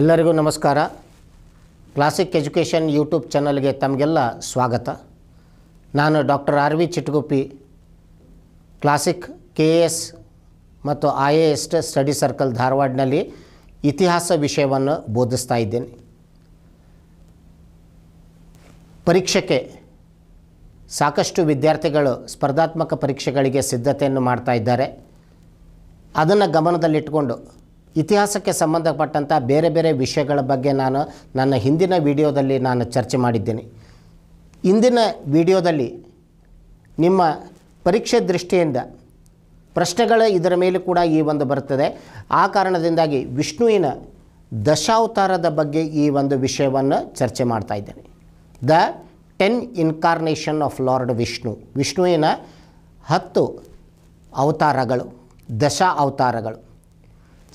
ಎಲ್ಲರಿಗೂ ನಮಸ್ಕಾರ classic education YouTube ಚಾನಲ್ಗೆ ತಮಗೆಲ್ಲ ಸ್ವಾಗತ ನಾನು doctor R V Chitguppi classic K A S ಮತ್ತು I A S study circle ಧಾರವಾಡನಲ್ಲಿ ಇತಿಹಾಸ ವಿಷಯವನ್ನು ಬೋಧಿಸ್ತಾ ಇದ್ದೇನೆ ಪರೀಕ್ಷೆಗೆ ಸಾಕಷ್ಟು ವಿದ್ಯಾರ್ಥಿಗಳು ಸ್ಪರ್ಧಾತ್ಮಕ ಪರೀಕ್ಷೆಗಳಿಗೆ ಸಿದ್ಧತೆಯನ್ನು ಮಾಡ್ತಾ ಇದ್ದಾರೆ ಅದನ್ನು ಗಮನದಲ್ಲಿಟ್ಟುಕೊಂಡು ಇತಿಹಾಸಕ್ಕೆ ಸಂಬಂಧಪಟ್ಟಂಥ ಬೇರೆ ಬೇರೆ ವಿಷಯಗಳ ಬಗ್ಗೆ ನಾನು ನನ್ನ ಹಿಂದಿನ ವಿಡಿಯೋದಲ್ಲಿ ನಾನು ಚರ್ಚೆ ಮಾಡಿದ್ದೇನೆ ಇಂದಿನ ವಿಡಿಯೋದಲ್ಲಿ ನಿಮ್ಮ ಪರೀಕ್ಷೆ ದೃಷ್ಟಿಯಿಂದ ಪ್ರಶ್ನೆಗಳ ಇದರ ಮೇಲೆ ಕೂಡ ಈ ಒಂದು ಬರ್ತದೆ ಆ ಕಾರಣದಿಂದಾಗಿ ವಿಷ್ಣುವಿನ ದಶಾವತಾರದ ಬಗ್ಗೆ ಈ ಒಂದು ವಿಷಯವನ್ನು ಚರ್ಚೆ ಮಾಡ್ತಾ ಇದ್ದೇನೆ the ten incarnation of Lord Vishnu ವಿಷ್ಣುವಿನ ಹತ್ತು ಅವತಾರಗಳು ದಶಾ ಅವತಾರಗಳು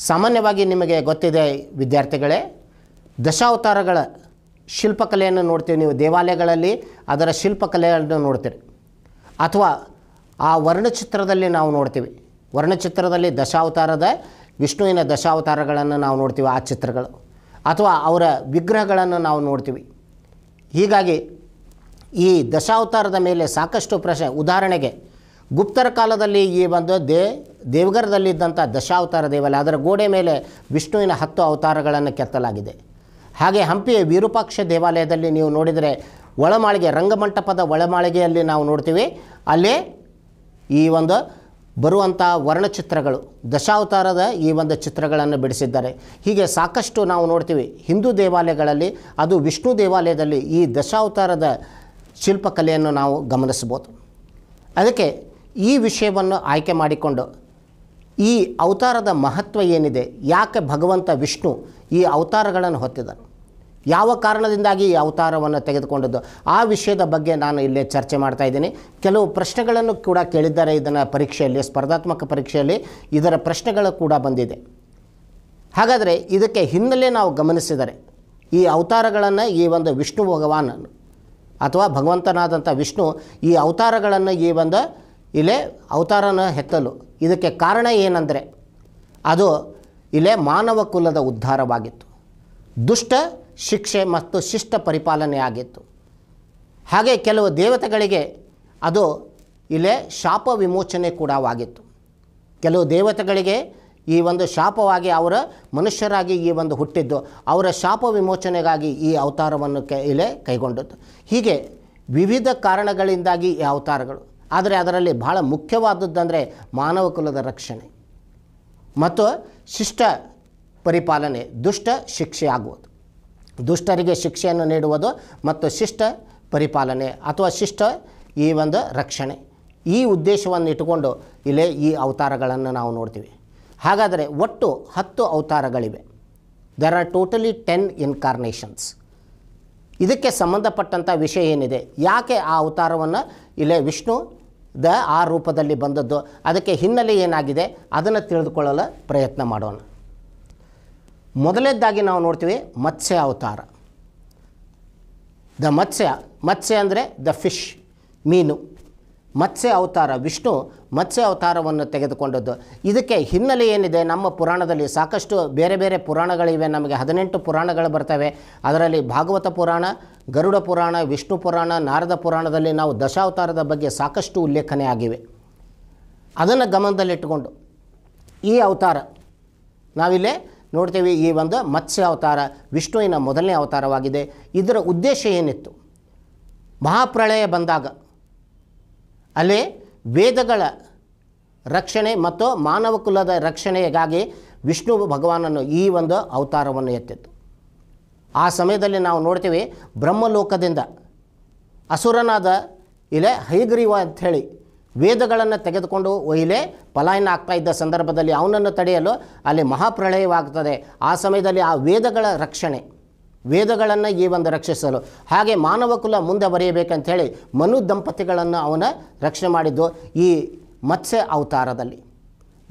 ಸಾಮಾನ್ಯವಾಗಿ ನಿಮಗೆ ಗೊತ್ತಿದೆ ವಿದ್ಯಾರ್ಥಿಗಳೇ ದಶಾವತಾರಗಳ ಶಿಲ್ಪಕಲೆಯನ್ನು ನೋಡ್ತೀವಿ ನೀವು ದೇವಾಲಯಗಳಲ್ಲಿ ಅದರ ಶಿಲ್ಪಕಲೆಯನ್ನು ನೋಡ್ತೀರಿ ಅಥವಾ ಆ ವರ್ಣಚಿತ್ರದಲ್ಲಿ ನಾವು ನೋಡ್ತೀವಿ ವರ್ಣಚಿತ್ರದಲ್ಲಿ ದಶಾವತಾರದ ವಿಷ್ಣುವಿನ ದಶಾವತಾರಗಳನ್ನು ನಾವು ನೋಡ್ತೀವಿ ಆ ಚಿತ್ರಗಳು ಅಥವಾ ಅವರ ವಿಗ್ರಹಗಳನ್ನು ನಾವು ನೋಡ್ತೀವಿ ಹೀಗಾಗಿ ಈ ದಶಾವತಾರದ ಮೇಲೆ ಸಾಕಷ್ಟು ಪ್ರಶ್ನೆ ಉದಾಹರಣೆಗೆ ಗುಪ್ತರ ಕಾಲದಲ್ಲಿ ಈ ಒಂದು ದೇ ದೇವಗರದಲ್ಲಿದ್ದಂಥ ದಶಾವತಾರ ದೇವಾಲಯ ಅದರ ಗೋಡೆ ಮೇಲೆ ವಿಷ್ಣುವಿನ ಹತ್ತು ಅವತಾರಗಳನ್ನು ಕೆತ್ತಲಾಗಿದೆ ಹಾಗೆ ಹಂಪಿಯ ವಿರೂಪಾಕ್ಷ ದೇವಾಲಯದಲ್ಲಿ ನೀವು ನೋಡಿದರೆ ಒಳಮಾಳಿಗೆ ರಂಗಮಂಟಪದ ಒಳಮಾಳಿಗೆಯಲ್ಲಿ ನಾವು ನೋಡ್ತೀವಿ ಅಲ್ಲೇ ಈ ಒಂದು ಬರುವಂಥ ವರ್ಣಚಿತ್ರಗಳು ದಶಾವತಾರದ ಈ ಒಂದು ಚಿತ್ರಗಳನ್ನು ಬಿಡಿಸಿದ್ದಾರೆ ಹೀಗೆ ಸಾಕಷ್ಟು ನಾವು ನೋಡ್ತೀವಿ ಹಿಂದೂ ದೇವಾಲಯಗಳಲ್ಲಿ ಅದು ವಿಷ್ಣು ದೇವಾಲಯದಲ್ಲಿ ಈ ದಶಾವತಾರದ ಶಿಲ್ಪಕಲೆಯನ್ನು ನಾವು ಗಮನಿಸ್ಬೋದು ಅದಕ್ಕೆ ಈ ವಿಷಯವನ್ನು ಆಯ್ಕೆ ಮಾಡಿಕೊಂಡು ಈ ಅವತಾರದ ಮಹತ್ವ ಏನಿದೆ ಯಾಕೆ ಭಗವಂತ ವಿಷ್ಣು ಈ ಅವತಾರಗಳನ್ನು ಹೊತ್ತಿದನು ಯಾವ ಕಾರಣದಿಂದಾಗಿ ಈ ಅವತಾರವನ್ನು ತೆಗೆದುಕೊಂಡದ್ದು ಆ ವಿಷಯದ ಬಗ್ಗೆ ನಾನು ಇಲ್ಲೇ ಚರ್ಚೆ ಮಾಡ್ತಾ ಇದ್ದೀನಿ ಕೆಲವು ಪ್ರಶ್ನೆಗಳನ್ನು ಕೂಡ ಕೇಳಿದ್ದಾರೆ ಇದನ್ನು ಪರೀಕ್ಷೆಯಲ್ಲಿ ಸ್ಪರ್ಧಾತ್ಮಕ ಪರೀಕ್ಷೆಯಲ್ಲಿ ಇದರ ಪ್ರಶ್ನೆಗಳು ಕೂಡ ಬಂದಿದೆ ಹಾಗಾದರೆ ಇದಕ್ಕೆ ಹಿನ್ನೆಲೆ ನಾವು ಗಮನಿಸಿದರೆ ಈ ಅವತಾರಗಳನ್ನು ಈ ಒಂದು ವಿಷ್ಣು ಭಗವಾನ್ ಅಥವಾ ಭಗವಂತನಾದಂಥ ವಿಷ್ಣು ಈ ಅವತಾರಗಳನ್ನು ಈ ಒಂದು ಇಲ್ಲೇ ಅವತಾರನ ಹೆತ್ತಲು ಇದಕ್ಕೆ ಕಾರಣ ಏನಂದರೆ ಅದು ಇಲ್ಲೇ ಮಾನವ ಕುಲದ ಉದ್ಧಾರವಾಗಿತ್ತು ದುಷ್ಟ ಶಿಕ್ಷೆ ಮತ್ತು ಶಿಷ್ಟ ಪರಿಪಾಲನೆ ಆಗಿತ್ತು ಹಾಗೆ ಕೆಲವು ದೇವತೆಗಳಿಗೆ ಅದು ಇಲ್ಲೇ ಶಾಪ ವಿಮೋಚನೆ ಕೂಡ ಆಗಿತ್ತು ಕೆಲವು ದೇವತೆಗಳಿಗೆ ಈ ಒಂದು ಶಾಪವಾಗಿ ಅವರ ಮನುಷ್ಯರಾಗಿ ಈ ಒಂದು ಹುಟ್ಟಿದ್ದು ಅವರ ಶಾಪ ವಿಮೋಚನೆಗಾಗಿ ಈ ಅವತಾರವನ್ನು ಕೈ ಇಲೆ ಕೈಗೊಂಡದ್ದು ಹೀಗೆ ವಿವಿಧ ಕಾರಣಗಳಿಂದಾಗಿ ಈ ಅವತಾರಗಳು ಆದರೆ ಅದರಲ್ಲಿ ಬಹಳ ಮುಖ್ಯವಾದದ್ದಂದರೆ ಮಾನವ ಕುಲದ ರಕ್ಷಣೆ ಮತ್ತು ಶಿಷ್ಟ ಪರಿಪಾಲನೆ ದುಷ್ಟ ಶಿಕ್ಷೆ ಆಗುವುದು ದುಷ್ಟರಿಗೆ ಶಿಕ್ಷೆಯನ್ನು ನೀಡುವುದು ಮತ್ತು ಶಿಷ್ಟ ಪರಿಪಾಲನೆ ಅಥವಾ ಶಿಷ್ಟ ಈ ಒಂದು ರಕ್ಷಣೆ ಈ ಉದ್ದೇಶವನ್ನು ಇಟ್ಟುಕೊಂಡು ಇಲ್ಲೇ ಈ ಅವತಾರಗಳನ್ನು ನಾವು ನೋಡ್ತೀವಿ ಹಾಗಾದರೆ ಒಟ್ಟು ಹತ್ತು ಅವತಾರಗಳಿವೆ there are totally ten incarnations ಇದಕ್ಕೆ ಸಂಬಂಧಪಟ್ಟಂಥ ವಿಷಯ ಏನಿದೆ ಯಾಕೆ ಆ ಅವತಾರವನ್ನು ಇಲ್ಲೇ ವಿಷ್ಣು ದ ಆ ರೂಪದಲ್ಲಿ ಬಂದದ್ದು ಅದಕ್ಕೆ ಹಿನ್ನೆಲೆ ಏನಾಗಿದೆ ಅದನ್ನು ತಿಳಿದುಕೊಳ್ಳಲು ಪ್ರಯತ್ನ ಮಾಡೋಣ ಮೊದಲನೇದಾಗಿ ನಾವು ನೋಡ್ತೀವಿ ಮತ್ಸ್ಯ ಅವತಾರ ದ ಮತ್ಸ್ಯ ಮತ್ಸ್ಯ ಅಂದರೆ ದ ಫಿಶ್ ಮೀನು ಮತ್ಸ್ಯ ಅವತಾರ ವಿಷ್ಣು ಮತ್ಸ್ಯ ಅವತಾರವನ್ನು ತೆಗೆದುಕೊಂಡದ್ದು ಇದಕ್ಕೆ ಹಿನ್ನೆಲೆ ಏನಿದೆ ನಮ್ಮ ಪುರಾಣದಲ್ಲಿ ಸಾಕಷ್ಟು ಬೇರೆ ಬೇರೆ ಪುರಾಣಗಳಿವೆ ನಮಗೆ ಹದಿನೆಂಟು ಪುರಾಣಗಳು ಬರ್ತವೆ ಅದರಲ್ಲಿ ಭಾಗವತ ಪುರಾಣ ಗರುಡ ಪುರಾಣ ವಿಷ್ಣು ಪುರಾಣ ನಾರದ ಪುರಾಣದಲ್ಲಿ ನಾವು ದಶಾವತಾರದ ಬಗ್ಗೆ ಸಾಕಷ್ಟು ಉಲ್ಲೇಖನೆ ಆಗಿವೆ ಅದನ್ನು ಗಮನದಲ್ಲಿಟ್ಟುಕೊಂಡು ಈ ಅವತಾರ ನಾವಿಲ್ಲೇ ನೋಡ್ತೀವಿ ಈ ಒಂದು ಮತ್ಸ್ಯ ಅವತಾರ ವಿಷ್ಣುವಿನ ಮೊದಲನೇ ಅವತಾರವಾಗಿದೆ ಇದರ ಉದ್ದೇಶ ಏನಿತ್ತು ಮಹಾಪ್ರಳಯ ಬಂದಾಗ ಅಲ್ಲಿ ವೇದಗಳ ರಕ್ಷಣೆ ಮತ್ತು ಮಾನವ ಕುಲದ ರಕ್ಷಣೆಗಾಗಿ ವಿಷ್ಣು ಭಗವಾನನು ಈ ಒಂದು ಅವತಾರವನ್ನು ಎತ್ತಿತ್ತು ಆ ಸಮಯದಲ್ಲಿ ನಾವು ನೋಡ್ತೀವಿ ಬ್ರಹ್ಮಲೋಕದಿಂದ ಅಸುರನಾದ ಇಲೆ ಹೈಗ್ರೀವ ಅಂಥೇಳಿ ವೇದಗಳನ್ನು ತೆಗೆದುಕೊಂಡು ಒಯಿಲೆ ಪಲಾಯನ ಆಗ್ತಾ ಇದ್ದ ಸಂದರ್ಭದಲ್ಲಿ ಅವನನ್ನು ತಡೆಯಲು ಅಲ್ಲಿ ಮಹಾಪ್ರಳಯವಾಗ್ತದೆ ಆ ಸಮಯದಲ್ಲಿ ಆ ವೇದಗಳ ರಕ್ಷಣೆ ವೇದಗಳನ್ನು ಈ ಒಂದು ರಕ್ಷಿಸಲು ಹಾಗೆ ಮಾನವ ಕುಲ ಮುಂದೆ ಬರೆಯಬೇಕಂಥೇಳಿ ಮನು ದಂಪತಿಗಳನ್ನು ಅವನ ರಕ್ಷಣೆ ಮಾಡಿದ್ದು ಈ ಮತ್ಸ್ಯ ಅವತಾರದಲ್ಲಿ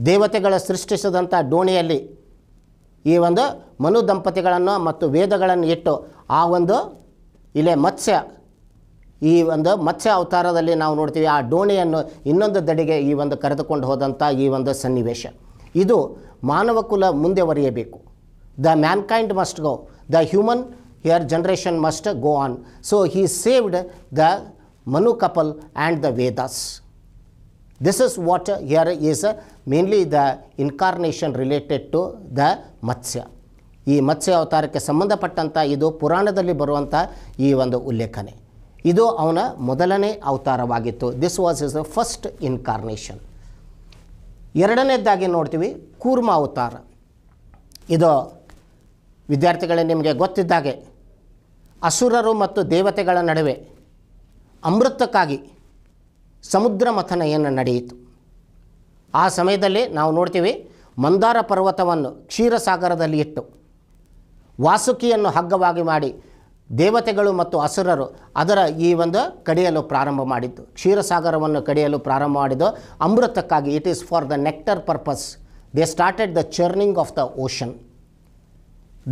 ದೇವತೆಗಳ ಸೃಷ್ಟಿಸಿದಂಥ ಡೋಣಿಯಲ್ಲಿ ಈ ಒಂದು ಮನು ದಂಪತಿಗಳನ್ನು ಮತ್ತು ವೇದಗಳನ್ನು ಇಟ್ಟು ಆ ಒಂದು ಇಲ್ಲೇ ಮತ್ಸ್ಯ ಈ ಒಂದು ಮತ್ಸ್ಯ ಅವತಾರದಲ್ಲಿ ನಾವು ನೋಡ್ತೀವಿ ಆ ಡೋಣಿಯನ್ನು ಇನ್ನೊಂದು ದಡಿಗೆ ಈ ಒಂದು ಕರೆದುಕೊಂಡು ಹೋದಂಥ ಈ ಒಂದು ಸನ್ನಿವೇಶ ಇದು ಮಾನವ ಕುಲ ಮುಂದೆ ಬರೆಯಬೇಕು the mankind must go the human here generation must go on. So he saved the Manu couple and the Vedas. This is what here is mainly the incarnation related to the Matsya. ಈ ಮತ್ಸ್ಯ ಅವತಾರಕ್ಕೆ ಸಂಬಂಧಪಟ್ಟಂಥ ಇದು ಪುರಾಣದಲ್ಲಿ ಬರುವಂಥ ಈ ಒಂದು ಉಲ್ಲೇಖನೆ ಇದು ಅವನ ಮೊದಲನೇ ಅವತಾರವಾಗಿತ್ತು this was is the first incarnation ಎರಡನೇದಾಗಿ ನೋಡ್ತೀವಿ ಕೂರ್ಮ ಅವತಾರ ಇದು ವಿದ್ಯಾರ್ಥಿಗಳೇ ನಿಮಗೆ ಗೊತ್ತಿದ್ದಾಗೆ ಅಸುರರು ಮತ್ತು ದೇವತೆಗಳ ನಡುವೆ ಅಮೃತಕ್ಕಾಗಿ ಸಮುದ್ರ ಮಥನ ಏನು ನಡೆಯಿತು ಆ ಸಮಯದಲ್ಲಿ ನಾವು ನೋಡ್ತೀವಿ ಮಂದಾರ ಪರ್ವತವನ್ನು ಕ್ಷೀರಸಾಗರದಲ್ಲಿ ಇಟ್ಟು ವಾಸುಕಿಯನ್ನು ಹಗ್ಗವಾಗಿ ಮಾಡಿ ದೇವತೆಗಳು ಮತ್ತು ಅಸುರರು ಅದರ ಈ ಒಂದು ಕಡಿಯಲು ಪ್ರಾರಂಭ ಮಾಡಿದ್ದು ಕ್ಷೀರಸಾಗರವನ್ನು ಕಡಿಯಲು ಪ್ರಾರಂಭ ಮಾಡಿದ್ದು ಅಮೃತಕ್ಕಾಗಿ it is for the nectar purpose they started the churning of the ocean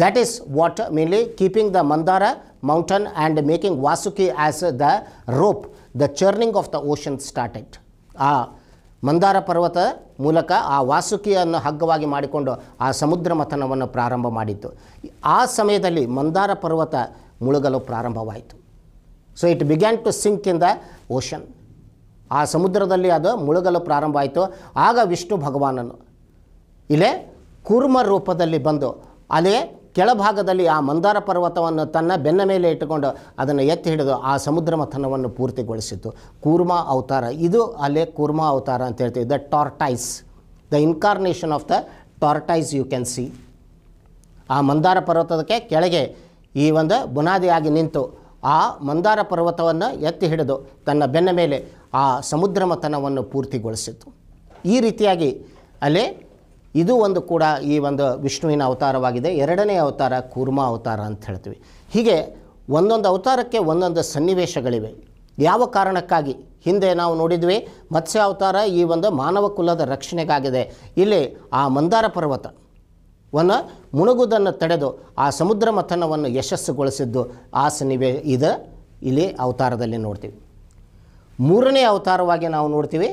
That is what mainly keeping the Mandara mountain and making Vasuki as the rope, the churning of the ocean started. ಆ ಮಂದಾರ ಪರ್ವತ ಮೂಲಕ ಆ ವಾಸುಕಿಯನ್ನು ಹಗ್ಗವಾಗಿ ಮಾಡಿಕೊಂಡು ಆ ಸಮುದ್ರ ಮಥನವನ್ನು ಪ್ರಾರಂಭ ಮಾಡಿತ್ತು ಆ ಸಮಯದಲ್ಲಿ ಮಂದಾರ ಪರ್ವತ ಮುಳುಗಲು ಪ್ರಾರಂಭವಾಯಿತು so it began to sink in the ocean ಆ ಸಮುದ್ರದಲ್ಲಿ ಅದು ಮುಳುಗಲು ಪ್ರಾರಂಭ ಆಯಿತು ಆಗ ವಿಷ್ಣು ಭಗವಾನನು ಇಲ್ಲೇ ಕೂರ್ಮ ರೂಪದಲ್ಲಿ ಬಂದು ಅಲ್ಲೇ ಕೆಳಭಾಗದಲ್ಲಿ ಆ ಮಂದಾರ ಪರ್ವತವನ್ನು ತನ್ನ ಬೆನ್ನ ಮೇಲೆ ಇಟ್ಟುಕೊಂಡು ಅದನ್ನು ಎತ್ತಿ ಹಿಡಿದು ಆ ಸಮುದ್ರ ಮಥನವನ್ನು ಪೂರ್ತಿಗೊಳಿಸಿತು ಕೂರ್ಮಾ ಅವತಾರ ಇದು ಅಲ್ಲೇ ಕೂರ್ಮಾ ಅವತಾರ ಅಂತ ಹೇಳ್ತೀವಿ the tortoise the incarnation of the tortoise you can see ಆ ಮಂದಾರ ಪರ್ವತಕ್ಕೆ ಕೆಳಗೆ ಈ ಒಂದು ಬುನಾದಿಯಾಗಿ ನಿಂತು ಆ ಮಂದಾರ ಪರ್ವತವನ್ನು ಎತ್ತಿ ಹಿಡಿದು ತನ್ನ ಬೆನ್ನ ಮೇಲೆ ಆ ಸಮುದ್ರ ಮಥನವನ್ನು ಪೂರ್ತಿಗೊಳಿಸಿತು ಈ ರೀತಿಯಾಗಿ ಅಲ್ಲಿ ಇದು ಒಂದು ಕೂಡ ಈ ಒಂದು ವಿಷ್ಣುವಿನ ಅವತಾರವಾಗಿದೆ ಎರಡನೇ ಅವತಾರ ಕೂರ್ಮ ಅವತಾರ ಅಂತ ಹೇಳ್ತೀವಿ ಹೀಗೆ ಒಂದೊಂದು ಅವತಾರಕ್ಕೆ ಒಂದೊಂದು ಸನ್ನಿವೇಶಗಳಿವೆ ಯಾವ ಕಾರಣಕ್ಕಾಗಿ ಹಿಂದೆ ನಾವು ನೋಡಿದ್ವಿ ಮತ್ಸ್ಯ ಅವತಾರ ಈ ಒಂದು ಮಾನವ ಕುಲದ ರಕ್ಷಣೆಗಾಗಿದೆ ಇಲ್ಲಿ ಆ ಮಂದಾರ ಪರ್ವತ ವನ್ನು ಮುಣುಗುದನ್ನು ತಡೆದು ಆ ಸಮುದ್ರ ಮಥನವನ್ನು ಯಶಸ್ಸುಗೊಳಿಸಿದ್ದು ಆ ಸನ್ನಿವೇ ಇದು ಇಲ್ಲಿ ಅವತಾರದಲ್ಲಿ ನೋಡ್ತೀವಿ ಮೂರನೇ ಅವತಾರವಾಗಿ ನಾವು ನೋಡ್ತೀವಿ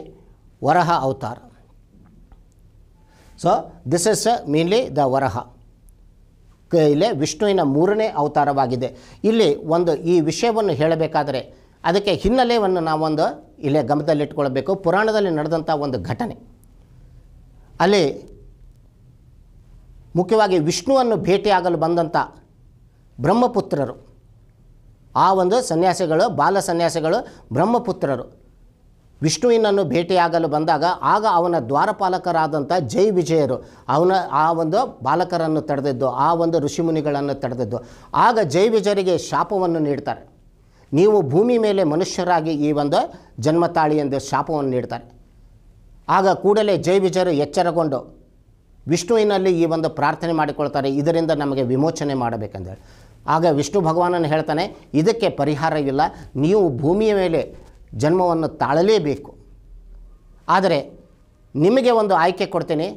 ವರಹ ಅವತಾರ so this is mainly the Varaha ಇಲ್ಲಿ ವಿಷ್ಣುವಿನ ಮೂರನೇ ಅವತಾರವಾಗಿದೆ ಇಲ್ಲಿ ಒಂದು ಈ ವಿಷಯವನ್ನು ಹೇಳಬೇಕಾದರೆ ಅದಕ್ಕೆ ಹಿನ್ನೆಲೆಯನ್ನು ನಾವೊಂದು ಇಲ್ಲೇ ಗಮನದಲ್ಲಿಟ್ಕೊಳ್ಬೇಕು ಪುರಾಣದಲ್ಲಿ ನಡೆದಂಥ ಒಂದು ಘಟನೆ ಅಲ್ಲಿ ಮುಖ್ಯವಾಗಿ ವಿಷ್ಣುವನ್ನು ಭೇಟಿಯಾಗಲು ಬಂದಂಥ ಬ್ರಹ್ಮಪುತ್ರರು ಆ ಒಂದು ಸನ್ಯಾಸಿಗಳು ಬಾಲ ಸನ್ಯಾಸಿಗಳು ಬ್ರಹ್ಮಪುತ್ರರು ವಿಷ್ಣುವಿನನ್ನು ಭೇಟಿಯಾಗಲು ಬಂದಾಗ ಆಗ ಅವನ ದ್ವಾರಪಾಲಕರಾದಂಥ ಜೈ ವಿಜಯರು ಅವನ ಆ ಒಂದು ಬಾಲಕರನ್ನು ತಡೆದಿದ್ದು ಆ ಒಂದು ಋಷಿಮುನಿಗಳನ್ನು ತಡೆದಿದ್ದು ಆಗ ಜೈ ವಿಜಯರಿಗೆ ಶಾಪವನ್ನು ನೀಡ್ತಾರೆ ನೀವು ಭೂಮಿ ಮೇಲೆ ಮನುಷ್ಯರಾಗಿ ಈ ಒಂದು ಜನ್ಮ ತಾಳಿ ಎಂದು ಶಾಪವನ್ನು ನೀಡ್ತಾರೆ ಆಗ ಕೂಡಲೇ ಜೈ ವಿಜಯರು ಎಚ್ಚರಗೊಂಡು ವಿಷ್ಣುವಿನಲ್ಲಿ ಈ ಒಂದು ಪ್ರಾರ್ಥನೆ ಮಾಡಿಕೊಳ್ತಾರೆ ಇದರಿಂದ ನಮಗೆ ವಿಮೋಚನೆ ಮಾಡಬೇಕೆಂದೇಳಿ ಆಗ ವಿಷ್ಣು ಭಗವಾನನ್ನು ಹೇಳ್ತಾನೆ ಇದಕ್ಕೆ ಪರಿಹಾರ ಇಲ್ಲ ನೀವು ಭೂಮಿಯ ಮೇಲೆ ಜನ್ಮವನ್ನು ತಾಳಲೇಬೇಕು ಆದರೆ ನಿಮಗೆ ಒಂದು ಆಯ್ಕೆ ಕೊಡ್ತೇನೆ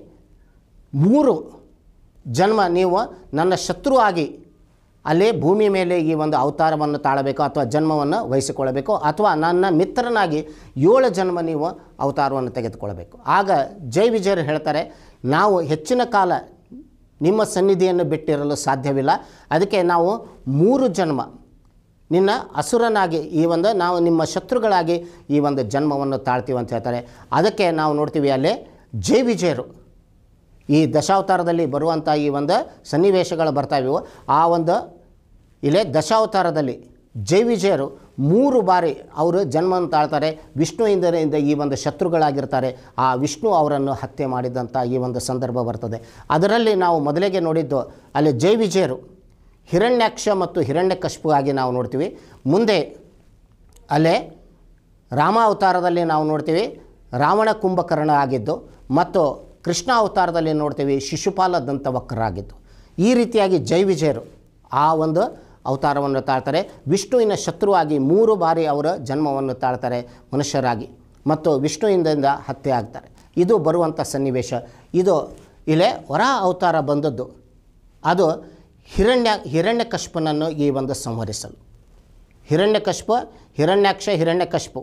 ಮೂರು ಜನ್ಮ ನೀವು ನನ್ನ ಶತ್ರು ಆಗಿ ಅಲ್ಲೇ ಭೂಮಿ ಮೇಲೆ ಈ ಒಂದು ಅವತಾರವನ್ನು ತಾಳಬೇಕು ಅಥವಾ ಜನ್ಮವನ್ನು ವಹಿಸಿಕೊಳ್ಳಬೇಕು ಅಥವಾ ನನ್ನ ಮಿತ್ರನಾಗಿ ಏಳು ಜನ್ಮ ನೀವು ಅವತಾರವನ್ನು ತೆಗೆದುಕೊಳ್ಳಬೇಕು ಆಗ ಜೈ ವಿಜಯರು ಹೇಳ್ತಾರೆ ನಾವು ಹೆಚ್ಚಿನ ಕಾಲ ನಿಮ್ಮ ಸನ್ನಿಧಿಯನ್ನು ಬಿಟ್ಟಿರಲು ಸಾಧ್ಯವಿಲ್ಲ ಅದಕ್ಕೆ ನಾವು ಮೂರು ಜನ್ಮ ನಿನ್ನ ಹಸುರನಾಗಿ ಈ ಒಂದು ನಾವು ನಿಮ್ಮ ಶತ್ರುಗಳಾಗಿ ಈ ಒಂದು ಜನ್ಮವನ್ನು ತಾಳ್ತೀವಿ ಅಂತ ಹೇಳ್ತಾರೆ ಅದಕ್ಕೆ ನಾವು ನೋಡ್ತೀವಿ ಅಲ್ಲಿ ಜೈ ವಿಜಯರು ಈ ದಶಾವತಾರದಲ್ಲಿ ಬರುವಂಥ ಈ ಒಂದು ಸನ್ನಿವೇಶಗಳು ಬರ್ತಾವೆ ಆ ಒಂದು ಇಲ್ಲೇ ದಶಾವತಾರದಲ್ಲಿ ಜೈ ವಿಜಯರು ಮೂರು ಬಾರಿ ಅವರು ಜನ್ಮವನ್ನು ತಾಳ್ತಾರೆ ವಿಷ್ಣು ಇಂದನೆಯಿಂದ ಈ ಒಂದು ಶತ್ರುಗಳಾಗಿರ್ತಾರೆ ಆ ವಿಷ್ಣು ಅವರನ್ನು ಹತ್ಯೆ ಮಾಡಿದಂಥ ಈ ಒಂದು ಸಂದರ್ಭ ಬರ್ತದೆ ಅದರಲ್ಲಿ ನಾವು ಮೊದಲಿಗೆ ನೋಡಿದ್ದು ಅಲ್ಲಿ ಜೈ ವಿಜಯರು ಹಿರಣ್ಯಾಕ್ಷ ಮತ್ತು ಆಗಿ ನಾವು ನೋಡ್ತೀವಿ ಮುಂದೆ ಅಲ್ಲೇ ರಾಮ ಅವತಾರದಲ್ಲಿ ನಾವು ನೋಡ್ತೀವಿ ರಾವಣ ಕುಂಭಕರ್ಣ ಆಗಿದ್ದು ಮತ್ತು ಕೃಷ್ಣ ಅವತಾರದಲ್ಲಿ ನೋಡ್ತೀವಿ ಶಿಶುಪಾಲ ಆಗಿದ್ದು ಈ ರೀತಿಯಾಗಿ ಜೈ ವಿಜಯರು ಆ ಒಂದು ಅವತಾರವನ್ನು ತಾಳ್ತಾರೆ ವಿಷ್ಣುವಿನ ಶತ್ರುವಾಗಿ ಮೂರು ಬಾರಿ ಅವರ ಜನ್ಮವನ್ನು ತಾಳ್ತಾರೆ ಮನುಷ್ಯರಾಗಿ ಮತ್ತು ವಿಷ್ಣುವಿನಿಂದ ಹತ್ಯೆ ಆಗ್ತಾರೆ ಇದು ಬರುವಂಥ ಸನ್ನಿವೇಶ ಇದು ಇಲ್ಲೇ ವರ ಅವತಾರ ಬಂದದ್ದು ಅದು ಹಿರಣ್ಯ ಹಿರಣ್ಯಕಶ್ಪನನ್ನು ಈ ಒಂದು ಸಂಹರಿಸಲು ಹಿರಣ್ಯಕಶ್ಪ ಹಿರಣ್ಯಾಕ್ಷ ಹಿರಣ್ಯಕಶ್ಪು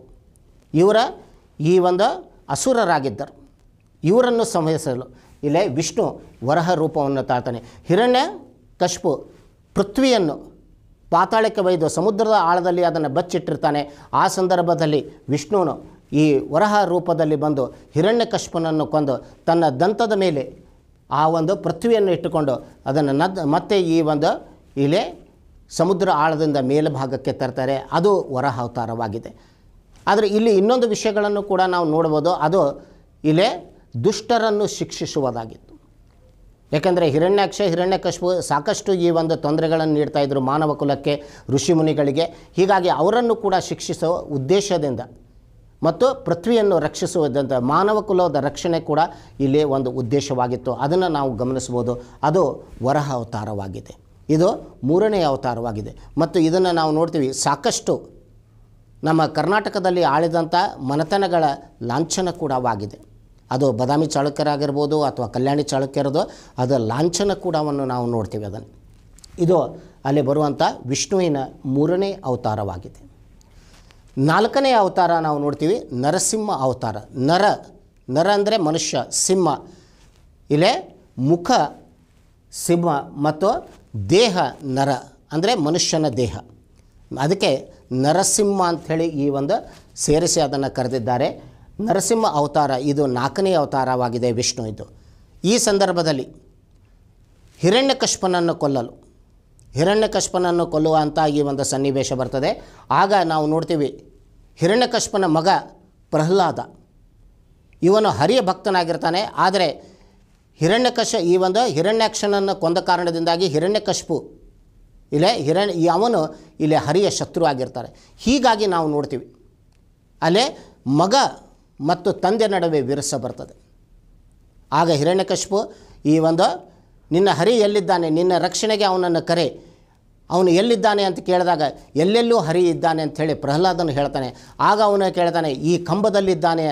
ಇವರ ಈ ಒಂದು ಅಸುರರಾಗಿದ್ದರು ಇವರನ್ನು ಸಂಹರಿಸಲು ಇಲ್ಲೇ ವಿಷ್ಣು ವರಹ ರೂಪವನ್ನು ತಾಳ್ತಾನೆ ಹಿರಣ್ಯ ಕಶ್ಪು ಪೃಥ್ವಿಯನ್ನು ಪಾತಾಳಕ್ಕೆ ಬೈದು ಸಮುದ್ರದ ಆಳದಲ್ಲಿ ಅದನ್ನು ಬಚ್ಚಿಟ್ಟಿರ್ತಾನೆ ಆ ಸಂದರ್ಭದಲ್ಲಿ ವಿಷ್ಣುವನು ಈ ವರಹ ರೂಪದಲ್ಲಿ ಬಂದು ಹಿರಣ್ಯಕಶ್ಪನನ್ನು ಕೊಂದು ತನ್ನ ದಂತದ ಮೇಲೆ ಆ ಒಂದು ಪೃಥ್ವಿಯನ್ನು ಇಟ್ಟುಕೊಂಡು ಅದನ್ನು ನದ್ ಮತ್ತೆ ಈ ಒಂದು ಇಲ್ಲಿ ಸಮುದ್ರ ಆಳದಿಂದ ಮೇಲ್ಭಾಗಕ್ಕೆ ತರ್ತಾರೆ ಅದು ಅವತಾರವಾಗಿದೆ ಆದರೆ ಇಲ್ಲಿ ಇನ್ನೊಂದು ವಿಷಯಗಳನ್ನು ಕೂಡ ನಾವು ನೋಡ್ಬೋದು ಅದು ಇಲೆ ದುಷ್ಟರನ್ನು ಶಿಕ್ಷಿಸುವುದಾಗಿತ್ತು ಯಾಕೆಂದರೆ ಹಿರಣ್ಯಾಕ್ಷ ಹಿರಣ್ಯಕಶ್ಪು ಸಾಕಷ್ಟು ಈ ಒಂದು ತೊಂದರೆಗಳನ್ನು ನೀಡ್ತಾಯಿದ್ರು ಮಾನವ ಕುಲಕ್ಕೆ ಮುನಿಗಳಿಗೆ ಹೀಗಾಗಿ ಅವರನ್ನು ಕೂಡ ಶಿಕ್ಷಿಸೋ ಉದ್ದೇಶದಿಂದ ಮತ್ತು ಪೃಥ್ವಿಯನ್ನು ರಕ್ಷಿಸುವುದಂಥ ಮಾನವ ಕುಲದ ರಕ್ಷಣೆ ಕೂಡ ಇಲ್ಲಿ ಒಂದು ಉದ್ದೇಶವಾಗಿತ್ತು ಅದನ್ನು ನಾವು ಗಮನಿಸ್ಬೋದು ಅದು ವರಹ ಅವತಾರವಾಗಿದೆ ಇದು ಮೂರನೇ ಅವತಾರವಾಗಿದೆ ಮತ್ತು ಇದನ್ನು ನಾವು ನೋಡ್ತೀವಿ ಸಾಕಷ್ಟು ನಮ್ಮ ಕರ್ನಾಟಕದಲ್ಲಿ ಆಳಿದಂಥ ಮನೆತನಗಳ ಲಾಂಛನ ಕೂಡವಾಗಿದೆ ಅದು ಬದಾಮಿ ಚಾಳುಕ್ಯರಾಗಿರ್ಬೋದು ಅಥವಾ ಕಲ್ಯಾಣಿ ಚಾಳುಕ್ಯರದು ಅದು ಲಾಂಛನ ಕೂಡವನ್ನು ನಾವು ನೋಡ್ತೀವಿ ಅದನ್ನು ಇದು ಅಲ್ಲಿ ಬರುವಂಥ ವಿಷ್ಣುವಿನ ಮೂರನೇ ಅವತಾರವಾಗಿದೆ ನಾಲ್ಕನೇ ಅವತಾರ ನಾವು ನೋಡ್ತೀವಿ ನರಸಿಂಹ ಅವತಾರ ನರ ನರ ಅಂದರೆ ಮನುಷ್ಯ ಸಿಂಹ ಇಲ್ಲೇ ಮುಖ ಸಿಂಹ ಮತ್ತು ದೇಹ ನರ ಅಂದರೆ ಮನುಷ್ಯನ ದೇಹ ಅದಕ್ಕೆ ನರಸಿಂಹ ಅಂಥೇಳಿ ಈ ಒಂದು ಸೇರಿಸಿ ಅದನ್ನು ಕರೆದಿದ್ದಾರೆ ನರಸಿಂಹ ಅವತಾರ ಇದು ನಾಲ್ಕನೇ ಅವತಾರವಾಗಿದೆ ವಿಷ್ಣು ಇದು ಈ ಸಂದರ್ಭದಲ್ಲಿ ಹಿರಣ್ಯಕಶ್ಪನನ್ನು ಕೊಲ್ಲಲು ಹಿರಣ್ಯಕಶ್ಪನನ್ನು ಕೊಲ್ಲುವಂಥ ಈ ಒಂದು ಸನ್ನಿವೇಶ ಬರ್ತದೆ ಆಗ ನಾವು ನೋಡ್ತೀವಿ ಹಿರಣ್ಯಕಶ್ಪನ ಮಗ ಪ್ರಹ್ಲಾದ ಇವನು ಹರಿಯ ಭಕ್ತನಾಗಿರ್ತಾನೆ ಆದರೆ ಹಿರಣ್ಯಕಶ ಈ ಒಂದು ಹಿರಣ್ಯಾಕ್ಷನನ್ನು ಕೊಂದ ಕಾರಣದಿಂದಾಗಿ ಹಿರಣ್ಯಕಶ್ಪು ಇಲ್ಲೇ ಹಿರಣ್ಯ ಅವನು ಇಲ್ಲಿ ಹರಿಯ ಶತ್ರು ಆಗಿರ್ತಾರೆ ಹೀಗಾಗಿ ನಾವು ನೋಡ್ತೀವಿ ಅಲ್ಲೇ ಮಗ ಮತ್ತು ತಂದೆ ನಡುವೆ ವಿರಸ ಬರ್ತದೆ ಆಗ ಹಿರಣ್ಯಕಶ್ಪು ಈ ಒಂದು ನಿನ್ನ ಹರಿ ಎಲ್ಲಿದ್ದಾನೆ ನಿನ್ನ ರಕ್ಷಣೆಗೆ ಅವನನ್ನು ಕರೆ ಅವನು ಎಲ್ಲಿದ್ದಾನೆ ಅಂತ ಕೇಳಿದಾಗ ಎಲ್ಲೆಲ್ಲೂ ಹರಿ ಇದ್ದಾನೆ ಅಂಥೇಳಿ ಪ್ರಹ್ಲಾದನು ಹೇಳ್ತಾನೆ ಆಗ ಅವನು ಕೇಳ್ತಾನೆ ಈ ಕಂಬದಲ್ಲಿದ್ದಾನೆ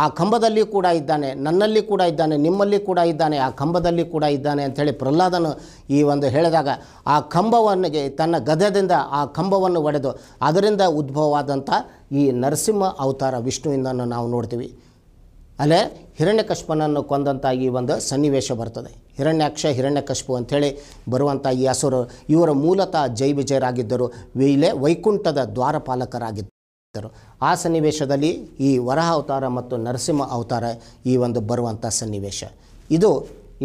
ಆ ಕಂಬದಲ್ಲಿ ಕೂಡ ಇದ್ದಾನೆ ನನ್ನಲ್ಲಿ ಕೂಡ ಇದ್ದಾನೆ ನಿಮ್ಮಲ್ಲಿ ಕೂಡ ಇದ್ದಾನೆ ಆ ಕಂಬದಲ್ಲಿ ಕೂಡ ಇದ್ದಾನೆ ಅಂಥೇಳಿ ಪ್ರಹ್ಲಾದನು ಈ ಒಂದು ಹೇಳಿದಾಗ ಆ ಕಂಬವನ್ನು ತನ್ನ ಗದದಿಂದ ಆ ಕಂಬವನ್ನು ಒಡೆದು ಅದರಿಂದ ಉದ್ಭವವಾದಂಥ ಈ ನರಸಿಂಹ ಅವತಾರ ವಿಷ್ಣುವಿಂದನ್ನು ನಾವು ನೋಡ್ತೀವಿ ಅಲ್ಲೇ ಹಿರಣ್ಯಕಶ್ಪನನ್ನು ಕೊಂದಂಥ ಈ ಒಂದು ಸನ್ನಿವೇಶ ಬರ್ತದೆ ಹಿರಣ್ಯಾಕ್ಷ ಹಿರಣ್ಯಕಶ್ಪು ಅಂಥೇಳಿ ಬರುವಂಥ ಈ ಹಸುರು ಇವರ ಮೂಲತಃ ಜೈ ವಿಜಯರಾಗಿದ್ದರು ಇಲ್ಲೇ ವೈಕುಂಠದ ದ್ವಾರಪಾಲಕರಾಗಿದ್ದರು ಆ ಸನ್ನಿವೇಶದಲ್ಲಿ ಈ ವರಹ ಅವತಾರ ಮತ್ತು ನರಸಿಂಹ ಅವತಾರ ಈ ಒಂದು ಬರುವಂಥ ಸನ್ನಿವೇಶ ಇದು